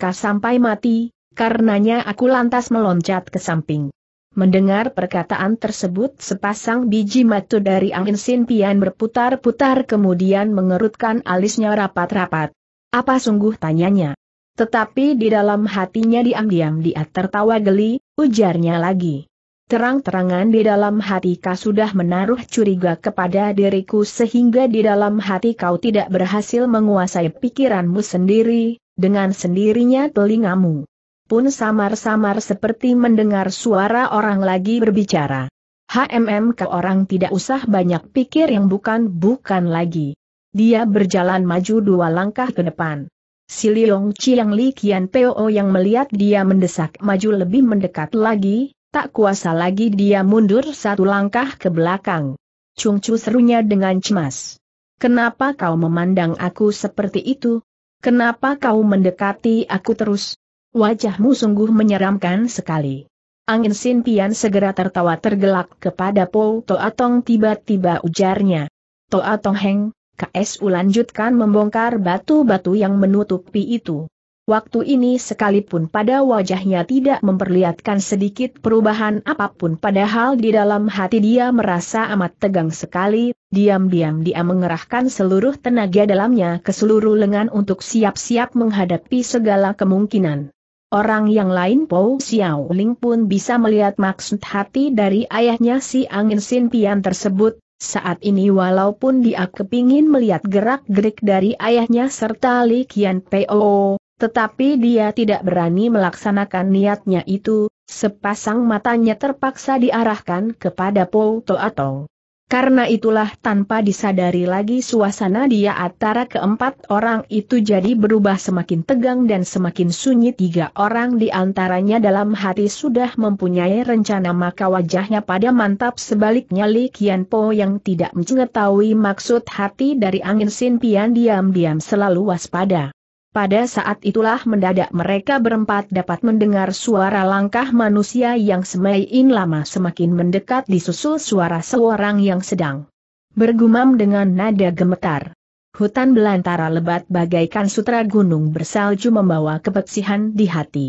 kah sampai mati, karenanya aku lantas meloncat ke samping. Mendengar perkataan tersebut sepasang biji mata dari angin Sin Pian berputar-putar kemudian mengerutkan alisnya rapat-rapat. Apa sungguh tanyanya? Tetapi di dalam hatinya diam-diam dia tertawa geli, ujarnya lagi terang-terangan di dalam hati kau sudah menaruh curiga kepada diriku sehingga di dalam hati kau tidak berhasil menguasai pikiranmu sendiri, dengan sendirinya telingamu pun samar-samar seperti mendengar suara orang lagi berbicara. HMM ke orang tidak usah banyak pikir yang bukan-bukan lagi. Dia berjalan maju dua langkah ke depan. Si Liong Chiang Li Kian Peo yang melihat dia mendesak maju lebih mendekat lagi, Tak kuasa lagi dia mundur satu langkah ke belakang. Chu serunya dengan cemas. Kenapa kau memandang aku seperti itu? Kenapa kau mendekati aku terus? Wajahmu sungguh menyeramkan sekali. Angin Sin Pian segera tertawa tergelak kepada Po Toatong tiba-tiba ujarnya. Toatong Heng, KSU lanjutkan membongkar batu-batu yang menutupi itu. Waktu ini sekalipun pada wajahnya tidak memperlihatkan sedikit perubahan apapun padahal di dalam hati dia merasa amat tegang sekali, diam-diam dia mengerahkan seluruh tenaga dalamnya ke seluruh lengan untuk siap-siap menghadapi segala kemungkinan. Orang yang lain Po Xiao Ling pun bisa melihat maksud hati dari ayahnya si Angin Sin Pian tersebut, saat ini walaupun dia kepingin melihat gerak-gerik dari ayahnya serta Li Kian Po, tetapi dia tidak berani melaksanakan niatnya itu, sepasang matanya terpaksa diarahkan kepada Po Toatong. Karena itulah tanpa disadari lagi suasana dia antara keempat orang itu jadi berubah semakin tegang dan semakin sunyi tiga orang di antaranya dalam hati sudah mempunyai rencana maka wajahnya pada mantap sebaliknya Li Kian Po yang tidak mengetahui maksud hati dari angin Sin Pian diam-diam selalu waspada. Pada saat itulah mendadak mereka berempat dapat mendengar suara langkah manusia yang semakin lama semakin mendekat disusul suara seorang yang sedang bergumam dengan nada gemetar. Hutan belantara lebat bagaikan sutra gunung bersalju membawa kepeksihan di hati.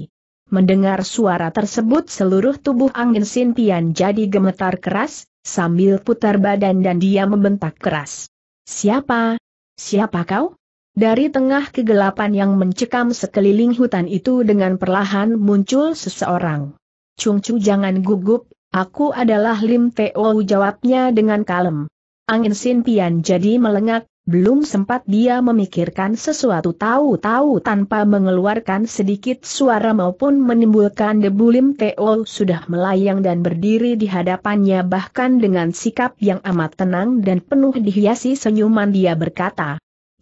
Mendengar suara tersebut seluruh tubuh angin Sintian jadi gemetar keras, sambil putar badan dan dia membentak keras. Siapa? Siapa kau? Dari tengah kegelapan yang mencekam sekeliling hutan itu dengan perlahan muncul seseorang. Chung Chu jangan gugup, aku adalah Lim Teo jawabnya dengan kalem. Angin Sin Pian jadi melengak, belum sempat dia memikirkan sesuatu tahu-tahu tanpa mengeluarkan sedikit suara maupun menimbulkan debu Lim Teo sudah melayang dan berdiri di hadapannya bahkan dengan sikap yang amat tenang dan penuh dihiasi senyuman dia berkata,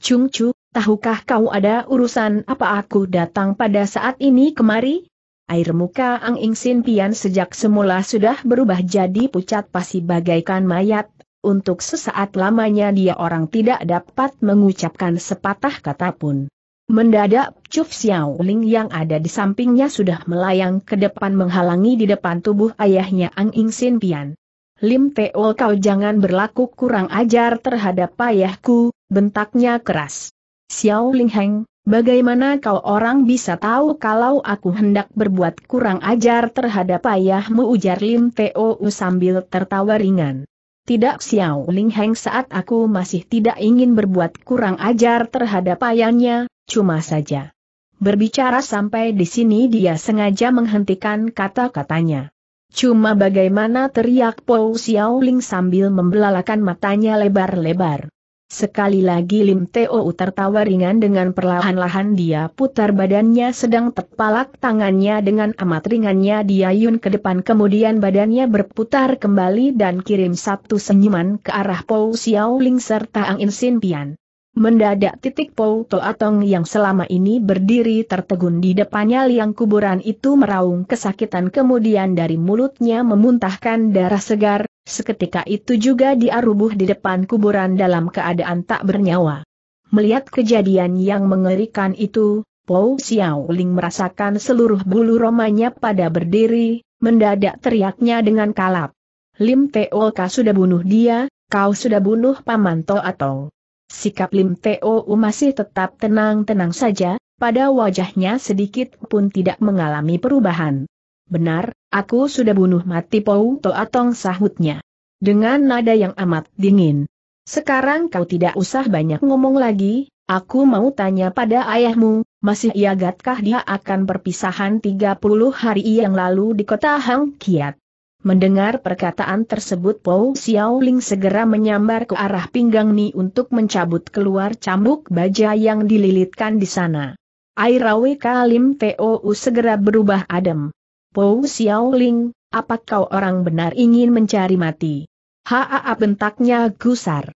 Chung Chu, tahukah kau ada urusan apa aku datang pada saat ini kemari? Air muka Ang Ing Sin Pian sejak semula sudah berubah jadi pucat pasi bagaikan mayat, untuk sesaat lamanya dia orang tidak dapat mengucapkan sepatah kata pun. Mendadak Chuf Xiao Ling yang ada di sampingnya sudah melayang ke depan menghalangi di depan tubuh ayahnya Ang Ing Sin Pian. Lim Teo oh, kau jangan berlaku kurang ajar terhadap ayahku, bentaknya keras. Xiao Ling bagaimana kau orang bisa tahu kalau aku hendak berbuat kurang ajar terhadap ayahmu ujar Lim Teo sambil tertawa ringan. Tidak Xiao Ling saat aku masih tidak ingin berbuat kurang ajar terhadap ayahnya, cuma saja. Berbicara sampai di sini dia sengaja menghentikan kata-katanya. Cuma bagaimana teriak Po Xiao Ling sambil membelalakan matanya lebar-lebar. Sekali lagi Lim Teo tertawa ringan dengan perlahan-lahan dia putar badannya sedang terpalak tangannya dengan amat ringannya diayun ke depan kemudian badannya berputar kembali dan kirim satu senyuman ke arah Pou Xiao Ling serta Ang In Sin Pian. Mendadak titik Pou Atong yang selama ini berdiri tertegun di depannya liang kuburan itu meraung kesakitan kemudian dari mulutnya memuntahkan darah segar, Seketika itu juga dia rubuh di depan kuburan dalam keadaan tak bernyawa. Melihat kejadian yang mengerikan itu, Pou Ling merasakan seluruh bulu romanya pada berdiri, mendadak teriaknya dengan kalap. Lim Teolka sudah bunuh dia, kau sudah bunuh Paman To atau? Sikap Lim Teo masih tetap tenang-tenang saja, pada wajahnya sedikit pun tidak mengalami perubahan. Benar, aku sudah bunuh mati Pou Toatong sahutnya. Dengan nada yang amat dingin. Sekarang kau tidak usah banyak ngomong lagi, aku mau tanya pada ayahmu, masih iagatkah dia akan perpisahan 30 hari yang lalu di kota Hang Kiat? Mendengar perkataan tersebut Pou Ling segera menyambar ke arah pinggang Ni untuk mencabut keluar cambuk baja yang dililitkan di sana. Airawi Kalim Tou segera berubah adem. Pou Ling, apa kau orang benar ingin mencari mati? Haa bentaknya gusar.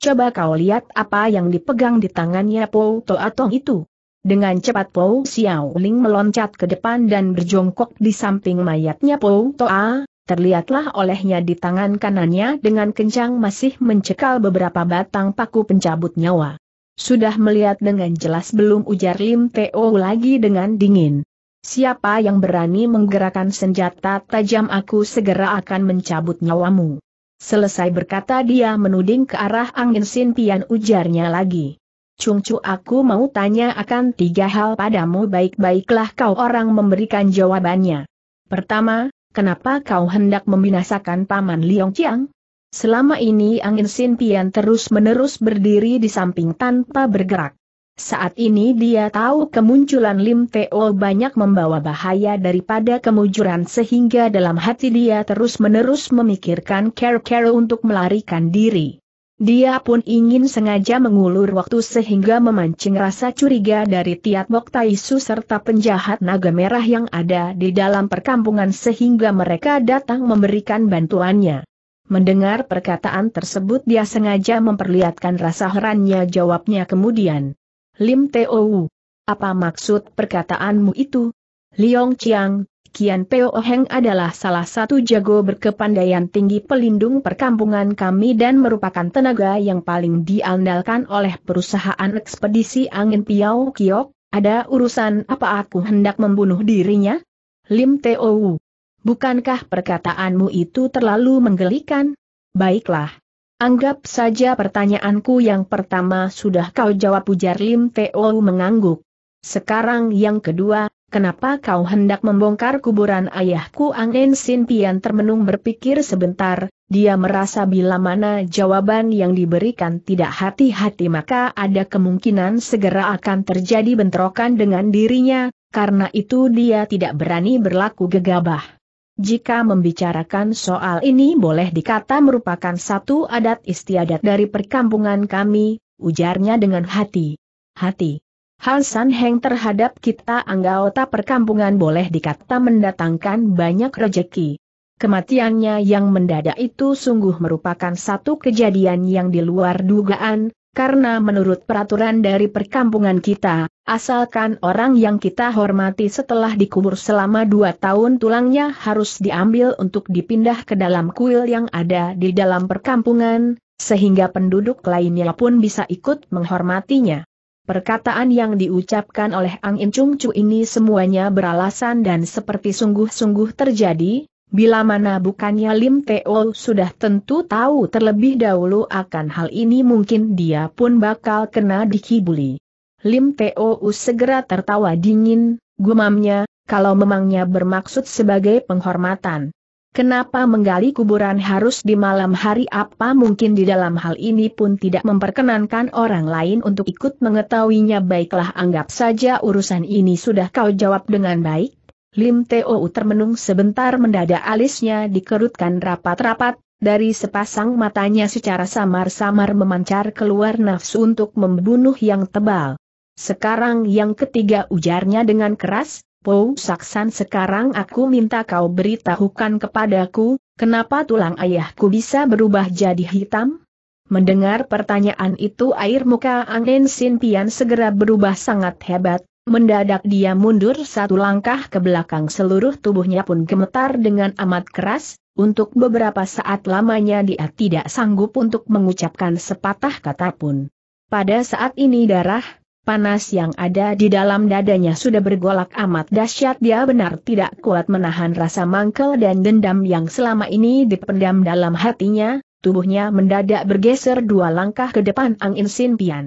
Coba kau lihat apa yang dipegang di tangannya Pou Tong itu. Dengan cepat Pou Ling meloncat ke depan dan berjongkok di samping mayatnya Pou Toa, terlihatlah olehnya di tangan kanannya dengan kencang masih mencekal beberapa batang paku pencabut nyawa. Sudah melihat dengan jelas belum ujar Lim Teo lagi dengan dingin. Siapa yang berani menggerakkan senjata tajam aku segera akan mencabut nyawamu. Selesai berkata dia menuding ke arah angin sintian ujarnya lagi. Cungcu aku mau tanya akan tiga hal padamu baik-baiklah kau orang memberikan jawabannya. Pertama, kenapa kau hendak membinasakan Paman Liong Chiang? Selama ini angin sintian terus-menerus berdiri di samping tanpa bergerak. Saat ini dia tahu kemunculan Lim Teo banyak membawa bahaya daripada kemujuran sehingga dalam hati dia terus-menerus memikirkan care-care untuk melarikan diri. Dia pun ingin sengaja mengulur waktu sehingga memancing rasa curiga dari Tiat moktaisu serta penjahat naga merah yang ada di dalam perkampungan sehingga mereka datang memberikan bantuannya. Mendengar perkataan tersebut dia sengaja memperlihatkan rasa herannya jawabnya kemudian. Lim Teo. Apa maksud perkataanmu itu? Liong Chiang, Kian Peo Heng adalah salah satu jago berkepandaian tinggi pelindung perkampungan kami dan merupakan tenaga yang paling diandalkan oleh perusahaan ekspedisi angin Piau Kiok, ada urusan apa aku hendak membunuh dirinya? Lim Teo Bukankah perkataanmu itu terlalu menggelikan? Baiklah, Anggap saja pertanyaanku yang pertama sudah kau jawab ujar Lim Teo mengangguk. Sekarang yang kedua, kenapa kau hendak membongkar kuburan ayahku Angin Sin Pian termenung berpikir sebentar, dia merasa bila mana jawaban yang diberikan tidak hati-hati maka ada kemungkinan segera akan terjadi bentrokan dengan dirinya, karena itu dia tidak berani berlaku gegabah. Jika membicarakan soal ini boleh dikata merupakan satu adat istiadat dari perkampungan kami, ujarnya dengan hati. Hati. Hansan Heng terhadap kita anggota perkampungan boleh dikata mendatangkan banyak rejeki. Kematiannya yang mendadak itu sungguh merupakan satu kejadian yang di luar dugaan, karena menurut peraturan dari perkampungan kita, asalkan orang yang kita hormati setelah dikubur selama dua tahun tulangnya harus diambil untuk dipindah ke dalam kuil yang ada di dalam perkampungan, sehingga penduduk lainnya pun bisa ikut menghormatinya. Perkataan yang diucapkan oleh Ang In Chung ini semuanya beralasan dan seperti sungguh-sungguh terjadi, Bila mana bukannya Lim Teo sudah tentu tahu terlebih dahulu akan hal ini mungkin dia pun bakal kena dikibuli. Lim Teo segera tertawa dingin, gumamnya, kalau memangnya bermaksud sebagai penghormatan. Kenapa menggali kuburan harus di malam hari apa mungkin di dalam hal ini pun tidak memperkenankan orang lain untuk ikut mengetahuinya baiklah anggap saja urusan ini sudah kau jawab dengan baik, Lim Teo termenung sebentar mendadak alisnya dikerutkan rapat-rapat, dari sepasang matanya secara samar-samar memancar keluar nafsu untuk membunuh yang tebal. Sekarang yang ketiga ujarnya dengan keras, Pou Saksan sekarang aku minta kau beritahukan kepadaku, kenapa tulang ayahku bisa berubah jadi hitam? Mendengar pertanyaan itu air muka Angin Sin Pian segera berubah sangat hebat, Mendadak dia mundur satu langkah ke belakang seluruh tubuhnya pun gemetar dengan amat keras, untuk beberapa saat lamanya dia tidak sanggup untuk mengucapkan sepatah kata pun. Pada saat ini darah, panas yang ada di dalam dadanya sudah bergolak amat dahsyat dia benar tidak kuat menahan rasa mangkel dan dendam yang selama ini dipendam dalam hatinya, tubuhnya mendadak bergeser dua langkah ke depan angin sinpian. Pian.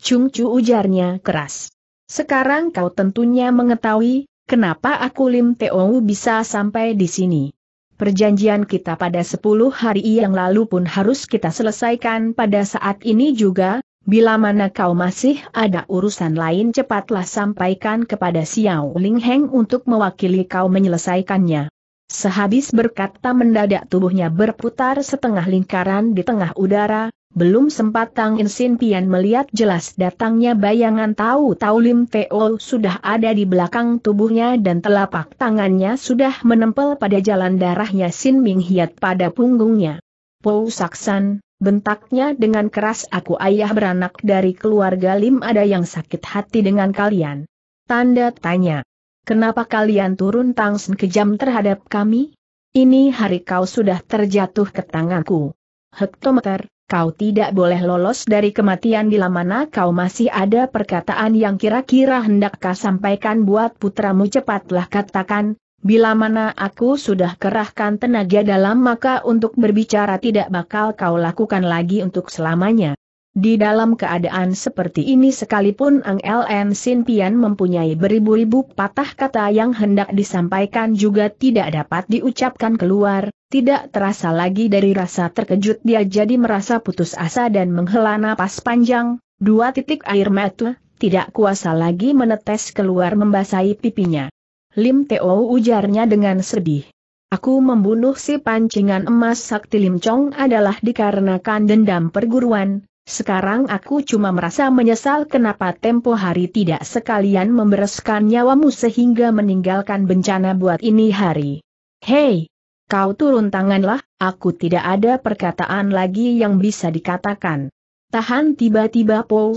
Chung Chu ujarnya keras. Sekarang kau tentunya mengetahui, kenapa aku Lim Teo bisa sampai di sini. Perjanjian kita pada 10 hari yang lalu pun harus kita selesaikan pada saat ini juga, bila mana kau masih ada urusan lain cepatlah sampaikan kepada Xiao Ling Heng untuk mewakili kau menyelesaikannya. Sehabis berkata mendadak tubuhnya berputar setengah lingkaran di tengah udara, belum sempat Tang Insin Pian melihat jelas datangnya bayangan tahu-tahu Lim Teo sudah ada di belakang tubuhnya dan telapak tangannya sudah menempel pada jalan darahnya Sin Ming Hiat pada punggungnya. Pou Saksan, bentaknya dengan keras aku ayah beranak dari keluarga Lim ada yang sakit hati dengan kalian. Tanda tanya. Kenapa kalian turun tangsen kejam terhadap kami? Ini hari kau sudah terjatuh ke tanganku. Hektometer, kau tidak boleh lolos dari kematian bila mana kau masih ada perkataan yang kira-kira hendak kau sampaikan buat putramu cepatlah katakan, bila mana aku sudah kerahkan tenaga dalam maka untuk berbicara tidak bakal kau lakukan lagi untuk selamanya. Di dalam keadaan seperti ini sekalipun Ang LN Sin Pian mempunyai beribu-ribu patah kata yang hendak disampaikan juga tidak dapat diucapkan keluar, tidak terasa lagi dari rasa terkejut dia jadi merasa putus asa dan menghela napas panjang, dua titik air mata, tidak kuasa lagi menetes keluar membasahi pipinya. Lim Teo ujarnya dengan sedih. Aku membunuh si pancingan emas sakti Lim Chong adalah dikarenakan dendam perguruan, sekarang aku cuma merasa menyesal kenapa tempo hari tidak sekalian membereskan nyawamu sehingga meninggalkan bencana buat ini hari. Hei! Kau turun tanganlah, aku tidak ada perkataan lagi yang bisa dikatakan. Tahan tiba-tiba Po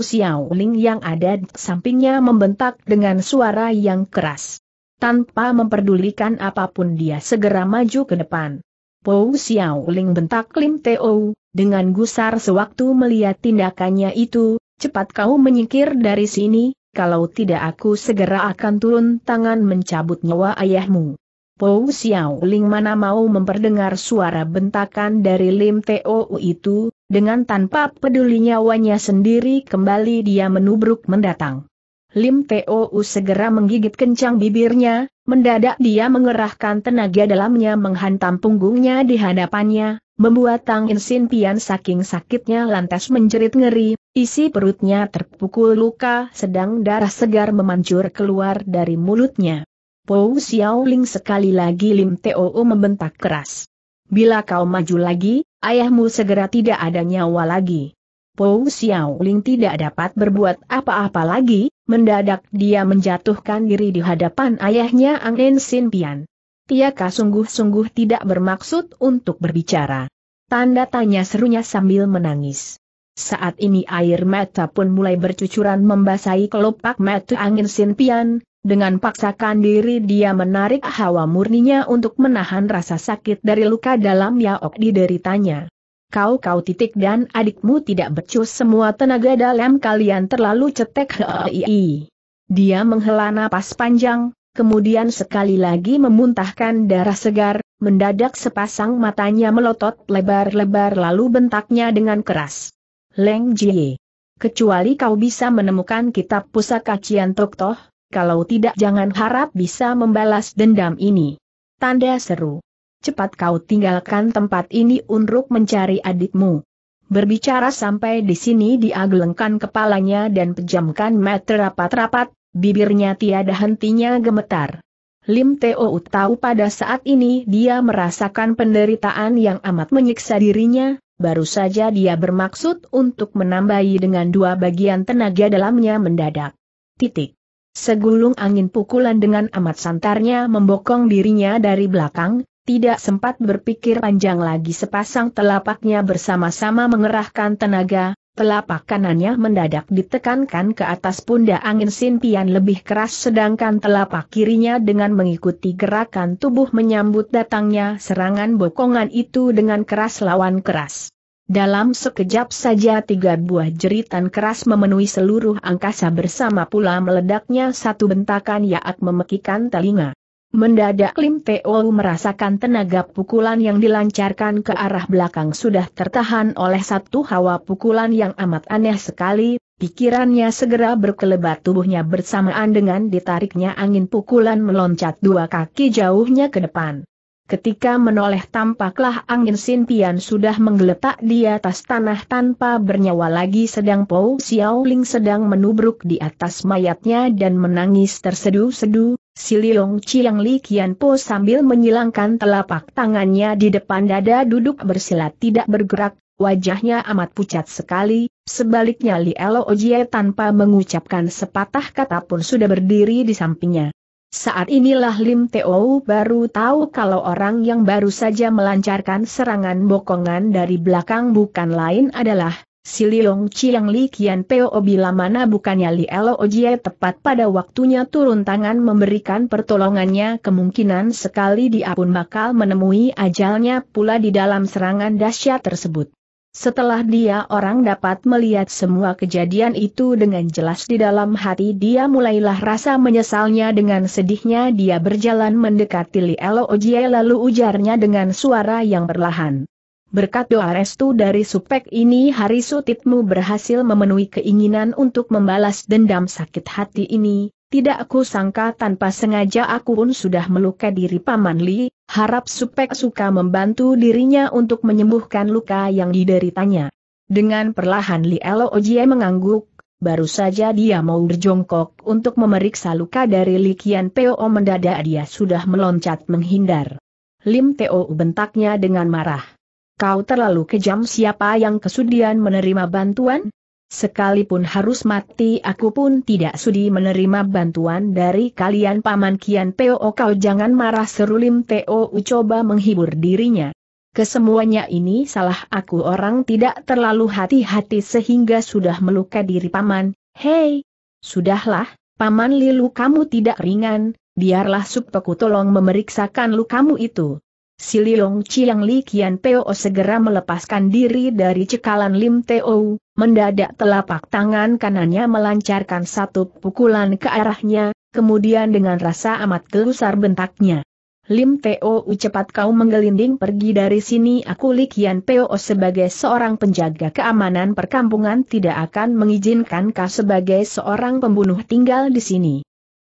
Ling yang ada di sampingnya membentak dengan suara yang keras. Tanpa memperdulikan apapun dia segera maju ke depan. Pou Xiao Ling bentak Lim Teo, dengan gusar sewaktu melihat tindakannya itu, cepat kau menyingkir dari sini, kalau tidak aku segera akan turun tangan mencabut nyawa ayahmu. Pou Xiao Ling mana mau memperdengar suara bentakan dari Lim Teo itu, dengan tanpa peduli nyawanya sendiri kembali dia menubruk mendatang. Lim Teo segera menggigit kencang bibirnya, mendadak dia mengerahkan tenaga dalamnya menghantam punggungnya di hadapannya, membuat Tang Insin Pian saking sakitnya lantas menjerit ngeri, isi perutnya terpukul luka sedang darah segar memancur keluar dari mulutnya. Pou Xiaoling sekali lagi Lim Teo membentak keras. Bila kau maju lagi, ayahmu segera tidak ada nyawa lagi. Pou Xiaoling tidak dapat berbuat apa-apa lagi, mendadak dia menjatuhkan diri di hadapan ayahnya Ang En Sin Pian. Tiaka sungguh-sungguh tidak bermaksud untuk berbicara. Tanda tanya serunya sambil menangis. Saat ini air mata pun mulai bercucuran membasahi kelopak mata angin Sin Pian, dengan paksakan diri dia menarik hawa murninya untuk menahan rasa sakit dari luka dalam Yaok dideritanya kau-kau titik dan adikmu tidak becus semua tenaga dalam kalian terlalu cetek hei. Dia menghela napas panjang, kemudian sekali lagi memuntahkan darah segar, mendadak sepasang matanya melotot lebar-lebar lalu bentaknya dengan keras. Leng Jie. Kecuali kau bisa menemukan kitab pusaka Cian Tok Toh, kalau tidak jangan harap bisa membalas dendam ini. Tanda seru cepat kau tinggalkan tempat ini untuk mencari adikmu. Berbicara sampai di sini dia gelengkan kepalanya dan pejamkan mata rapat-rapat, bibirnya tiada hentinya gemetar. Lim Teo tahu pada saat ini dia merasakan penderitaan yang amat menyiksa dirinya, baru saja dia bermaksud untuk menambahi dengan dua bagian tenaga dalamnya mendadak. Titik. Segulung angin pukulan dengan amat santarnya membokong dirinya dari belakang, tidak sempat berpikir panjang lagi sepasang telapaknya bersama-sama mengerahkan tenaga, telapak kanannya mendadak ditekankan ke atas pundak angin Sintian lebih keras sedangkan telapak kirinya dengan mengikuti gerakan tubuh menyambut datangnya serangan bokongan itu dengan keras lawan keras. Dalam sekejap saja tiga buah jeritan keras memenuhi seluruh angkasa bersama pula meledaknya satu bentakan yaak memekikan telinga. Mendadak Lim Teo merasakan tenaga pukulan yang dilancarkan ke arah belakang sudah tertahan oleh satu hawa pukulan yang amat aneh sekali, pikirannya segera berkelebat tubuhnya bersamaan dengan ditariknya angin pukulan meloncat dua kaki jauhnya ke depan. Ketika menoleh tampaklah angin Sintian sudah menggeletak di atas tanah tanpa bernyawa lagi sedang Pou Xiaoling sedang menubruk di atas mayatnya dan menangis tersedu-sedu, Si Liong Chiang Li Kian Po sambil menyilangkan telapak tangannya di depan dada duduk bersilat tidak bergerak, wajahnya amat pucat sekali, sebaliknya Li Elo Ojie tanpa mengucapkan sepatah kata pun sudah berdiri di sampingnya. Saat inilah Lim Teo baru tahu kalau orang yang baru saja melancarkan serangan bokongan dari belakang bukan lain adalah Si Liong Chiang Li Kian Peo bila mana bukannya Li Elo Ojie tepat pada waktunya turun tangan memberikan pertolongannya kemungkinan sekali dia pun bakal menemui ajalnya pula di dalam serangan dahsyat tersebut. Setelah dia orang dapat melihat semua kejadian itu dengan jelas di dalam hati dia mulailah rasa menyesalnya dengan sedihnya dia berjalan mendekati Li Elo Ojie lalu ujarnya dengan suara yang berlahan. Berkat doa restu dari Supek ini hari sutitmu berhasil memenuhi keinginan untuk membalas dendam sakit hati ini, tidak aku sangka tanpa sengaja aku pun sudah melukai diri Paman Li, harap Supek suka membantu dirinya untuk menyembuhkan luka yang dideritanya. Dengan perlahan Li Elo Ojie mengangguk, baru saja dia mau berjongkok untuk memeriksa luka dari Li Kian Peo mendadak dia sudah meloncat menghindar. Lim Teo bentaknya dengan marah. Kau terlalu kejam siapa yang kesudian menerima bantuan? Sekalipun harus mati aku pun tidak sudi menerima bantuan dari kalian Paman Kian Peo kau jangan marah serulim Lim Teo coba menghibur dirinya. Kesemuanya ini salah aku orang tidak terlalu hati-hati sehingga sudah meluka diri Paman, hei! Sudahlah, Paman Lilu kamu tidak ringan, biarlah Supeku tolong memeriksakan lukamu itu. Si Liong Chiang Li Kian Peo segera melepaskan diri dari cekalan Lim Teo, mendadak telapak tangan kanannya melancarkan satu pukulan ke arahnya, kemudian dengan rasa amat gelusar bentaknya. Lim Teo cepat kau menggelinding pergi dari sini aku Li Kian Peo sebagai seorang penjaga keamanan perkampungan tidak akan mengizinkan kau sebagai seorang pembunuh tinggal di sini.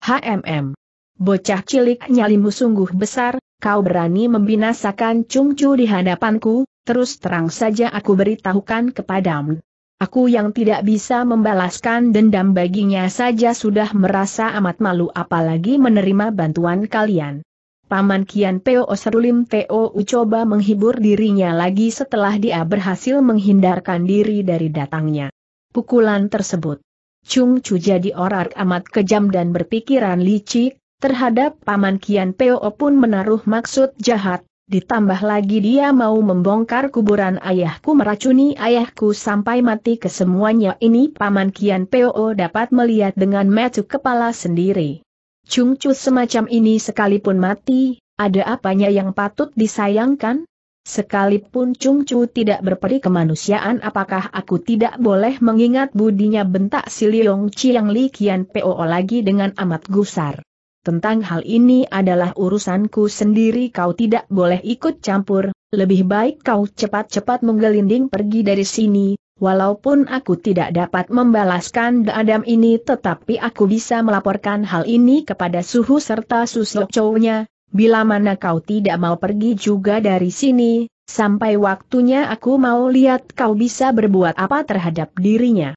HMM. Bocah cilik nyalimu sungguh besar, kau berani membinasakan Chung Chu di hadapanku, terus terang saja aku beritahukan kepadamu. Aku yang tidak bisa membalaskan dendam baginya saja sudah merasa amat malu apalagi menerima bantuan kalian. Paman Kian Peo Serulim Peo coba menghibur dirinya lagi setelah dia berhasil menghindarkan diri dari datangnya. Pukulan tersebut. Chung Chu jadi orang amat kejam dan berpikiran licik, Terhadap Paman Kian Peo pun menaruh maksud jahat, ditambah lagi dia mau membongkar kuburan ayahku meracuni ayahku sampai mati kesemuanya ini Paman Kian Peo dapat melihat dengan metu kepala sendiri. Cungcu semacam ini sekalipun mati, ada apanya yang patut disayangkan? Sekalipun Chung tidak berperi kemanusiaan apakah aku tidak boleh mengingat budinya bentak si Liong Chiang Li Kian Peo lagi dengan amat gusar. Tentang hal ini adalah urusanku sendiri kau tidak boleh ikut campur, lebih baik kau cepat-cepat menggelinding pergi dari sini, walaupun aku tidak dapat membalaskan dendam ini tetapi aku bisa melaporkan hal ini kepada Suhu serta Susokcownya, bila mana kau tidak mau pergi juga dari sini, sampai waktunya aku mau lihat kau bisa berbuat apa terhadap dirinya.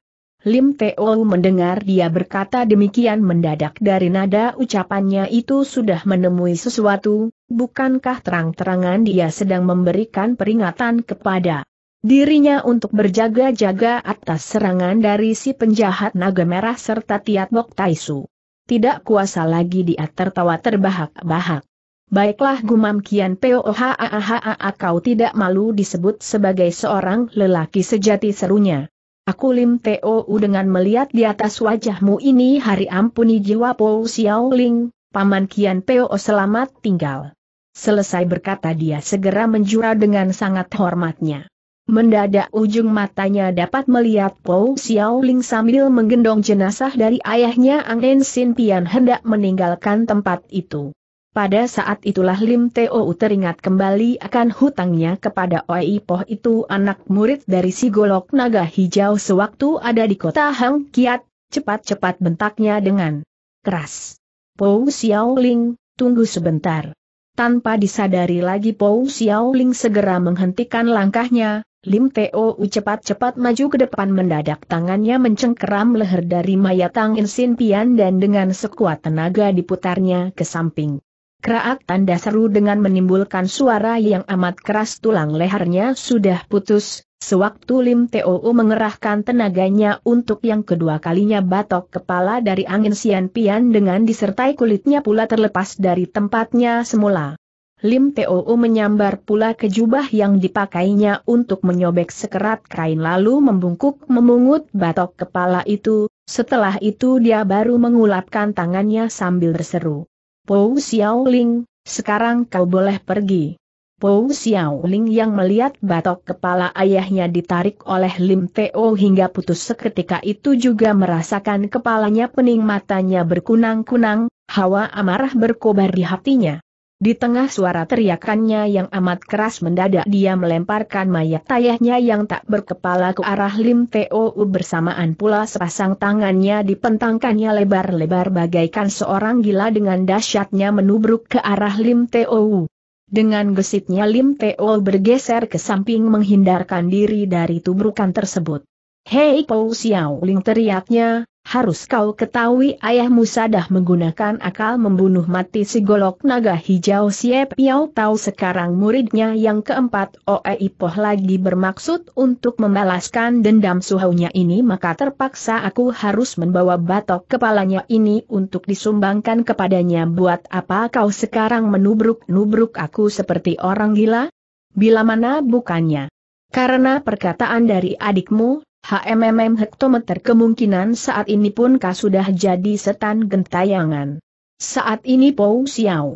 Lim Teo mendengar dia berkata demikian mendadak dari nada ucapannya itu sudah menemui sesuatu, bukankah terang-terangan dia sedang memberikan peringatan kepada dirinya untuk berjaga-jaga atas serangan dari si penjahat naga merah serta Tiat Bok Taisu. Tidak kuasa lagi dia tertawa terbahak-bahak. Baiklah gumam Kian Peo kau tidak malu disebut sebagai seorang lelaki sejati serunya. Aku Lim Teo dengan melihat di atas wajahmu ini hari ampuni jiwa Po Xiao Ling, Paman Kian P.O selamat tinggal. Selesai berkata dia segera menjura dengan sangat hormatnya. Mendadak ujung matanya dapat melihat Po Xiao Ling sambil menggendong jenazah dari ayahnya Ang Den Sin Pian hendak meninggalkan tempat itu. Pada saat itulah Lim Teo teringat kembali akan hutangnya kepada Oi Poh itu anak murid dari si golok naga hijau sewaktu ada di kota Hang Kiat, cepat-cepat bentaknya dengan keras. Po Xiao Ling, tunggu sebentar. Tanpa disadari lagi Po Xiao Ling segera menghentikan langkahnya, Lim Teo u cepat-cepat maju ke depan mendadak tangannya mencengkeram leher dari mayat Tang Insin Pian dan dengan sekuat tenaga diputarnya ke samping. Kraak tanda seru dengan menimbulkan suara yang amat keras tulang lehernya sudah putus, sewaktu Lim Teo mengerahkan tenaganya untuk yang kedua kalinya batok kepala dari angin Sian Pian dengan disertai kulitnya pula terlepas dari tempatnya semula. Lim Teo menyambar pula ke jubah yang dipakainya untuk menyobek sekerat kain lalu membungkuk memungut batok kepala itu, setelah itu dia baru mengulapkan tangannya sambil berseru. Pou Xiaoling, sekarang kau boleh pergi. Pou Xiaoling yang melihat batok kepala ayahnya ditarik oleh Lim Teo hingga putus seketika itu juga merasakan kepalanya pening matanya berkunang-kunang, hawa amarah berkobar di hatinya. Di tengah suara teriakannya yang amat keras mendadak dia melemparkan mayat ayahnya yang tak berkepala ke arah Lim Teo bersamaan pula sepasang tangannya dipentangkannya lebar-lebar bagaikan seorang gila dengan dahsyatnya menubruk ke arah Lim Teo. Dengan gesitnya Lim Teo bergeser ke samping menghindarkan diri dari tubrukan tersebut. Hei Pou Xiao Ling teriaknya, harus kau ketahui ayahmu sadah menggunakan akal membunuh mati si golok naga hijau siap Piau tahu sekarang muridnya yang keempat Oe Ipoh lagi bermaksud untuk membalaskan dendam suhunya ini maka terpaksa aku harus membawa batok kepalanya ini untuk disumbangkan kepadanya buat apa kau sekarang menubruk-nubruk aku seperti orang gila? Bila mana bukannya. Karena perkataan dari adikmu, HMMM hektometer kemungkinan saat ini pun kah sudah jadi setan gentayangan. Saat ini Pou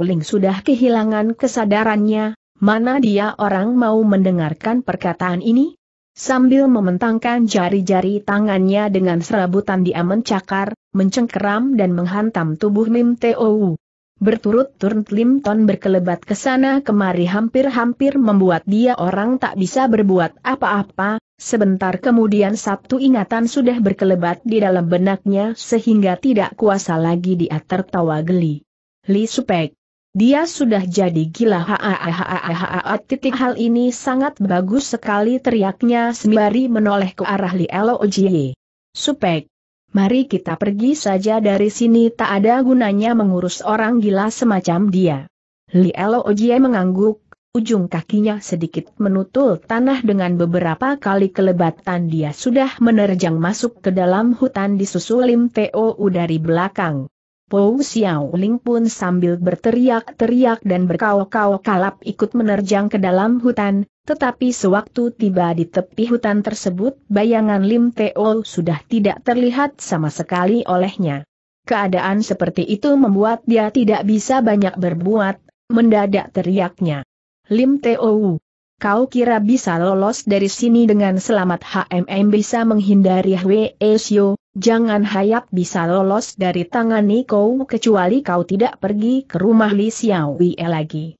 Ling sudah kehilangan kesadarannya, mana dia orang mau mendengarkan perkataan ini? Sambil mementangkan jari-jari tangannya dengan serabutan dia mencakar, mencengkeram dan menghantam tubuh Lim Teo. Berturut-turut Lim Ton berkelebat ke sana kemari hampir-hampir membuat dia orang tak bisa berbuat apa-apa, Sebentar kemudian sabtu ingatan sudah berkelebat di dalam benaknya sehingga tidak kuasa lagi dia tertawa geli. Li Supek. Dia sudah jadi gila hahaha titik hal ini sangat bagus sekali teriaknya sembari menoleh ke arah Li Ojie. Supek. Mari kita pergi saja dari sini tak ada gunanya mengurus orang gila semacam dia. Li Ojie mengangguk, Ujung kakinya sedikit menutul tanah dengan beberapa kali kelebatan dia sudah menerjang masuk ke dalam hutan disusul Lim Teo dari belakang. Pou Xiao Ling pun sambil berteriak-teriak dan berkau-kau kalap ikut menerjang ke dalam hutan, tetapi sewaktu tiba di tepi hutan tersebut, bayangan Lim Teo sudah tidak terlihat sama sekali olehnya. Keadaan seperti itu membuat dia tidak bisa banyak berbuat, mendadak teriaknya. Lim Teo Kau kira bisa lolos dari sini dengan selamat HMM bisa menghindari Hwee Sio, jangan hayap bisa lolos dari tangan Niko kecuali kau tidak pergi ke rumah Li Xiaowie lagi.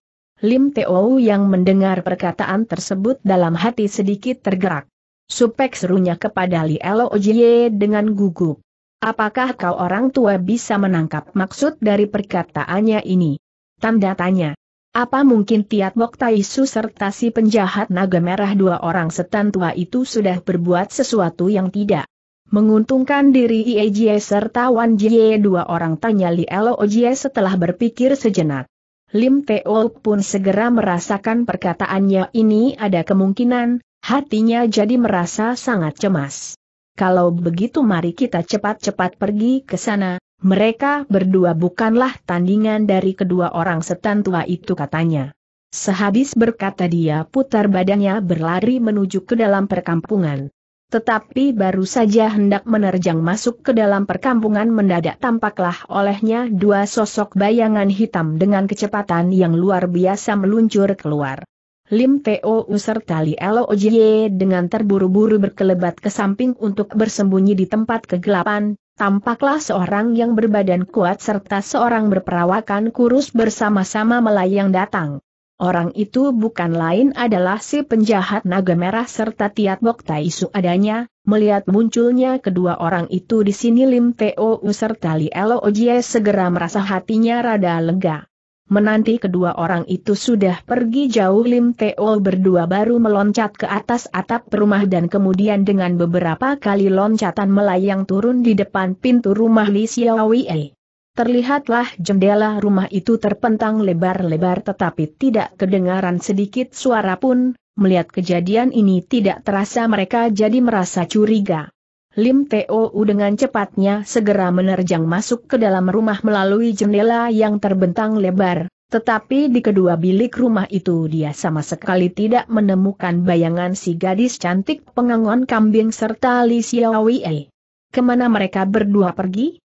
Lim Teo yang mendengar perkataan tersebut dalam hati sedikit tergerak. Supek serunya kepada Li Lojie dengan gugup. Apakah kau orang tua bisa menangkap maksud dari perkataannya ini? Tanda tanya. Apa mungkin Tiat Mok Taisu serta si penjahat naga merah dua orang setan tua itu sudah berbuat sesuatu yang tidak menguntungkan diri Ie serta Wan Jie dua orang tanya Li Elo setelah berpikir sejenak. Lim Teo pun segera merasakan perkataannya ini ada kemungkinan, hatinya jadi merasa sangat cemas. Kalau begitu mari kita cepat-cepat pergi ke sana, mereka berdua bukanlah tandingan dari kedua orang setan tua itu katanya. Sehabis berkata dia putar badannya berlari menuju ke dalam perkampungan. Tetapi baru saja hendak menerjang masuk ke dalam perkampungan mendadak tampaklah olehnya dua sosok bayangan hitam dengan kecepatan yang luar biasa meluncur keluar. Lim Teo serta tali Elo Oje dengan terburu-buru berkelebat ke samping untuk bersembunyi di tempat kegelapan, Tampaklah seorang yang berbadan kuat serta seorang berperawakan kurus bersama-sama melayang datang. Orang itu bukan lain adalah si penjahat naga merah serta Tiat Bok Tai Su adanya, melihat munculnya kedua orang itu di sini Lim Teo serta Li Elo Ojie segera merasa hatinya rada lega. Menanti kedua orang itu sudah pergi jauh Lim Teo berdua baru meloncat ke atas atap rumah dan kemudian dengan beberapa kali loncatan melayang turun di depan pintu rumah Li Xiaowei. Terlihatlah jendela rumah itu terpentang lebar-lebar tetapi tidak kedengaran sedikit suara pun, melihat kejadian ini tidak terasa mereka jadi merasa curiga. Lim Teo dengan cepatnya segera menerjang masuk ke dalam rumah melalui jendela yang terbentang lebar, tetapi di kedua bilik rumah itu dia sama sekali tidak menemukan bayangan si gadis cantik pengangon kambing serta Li Xiaowei. Kemana mereka berdua pergi?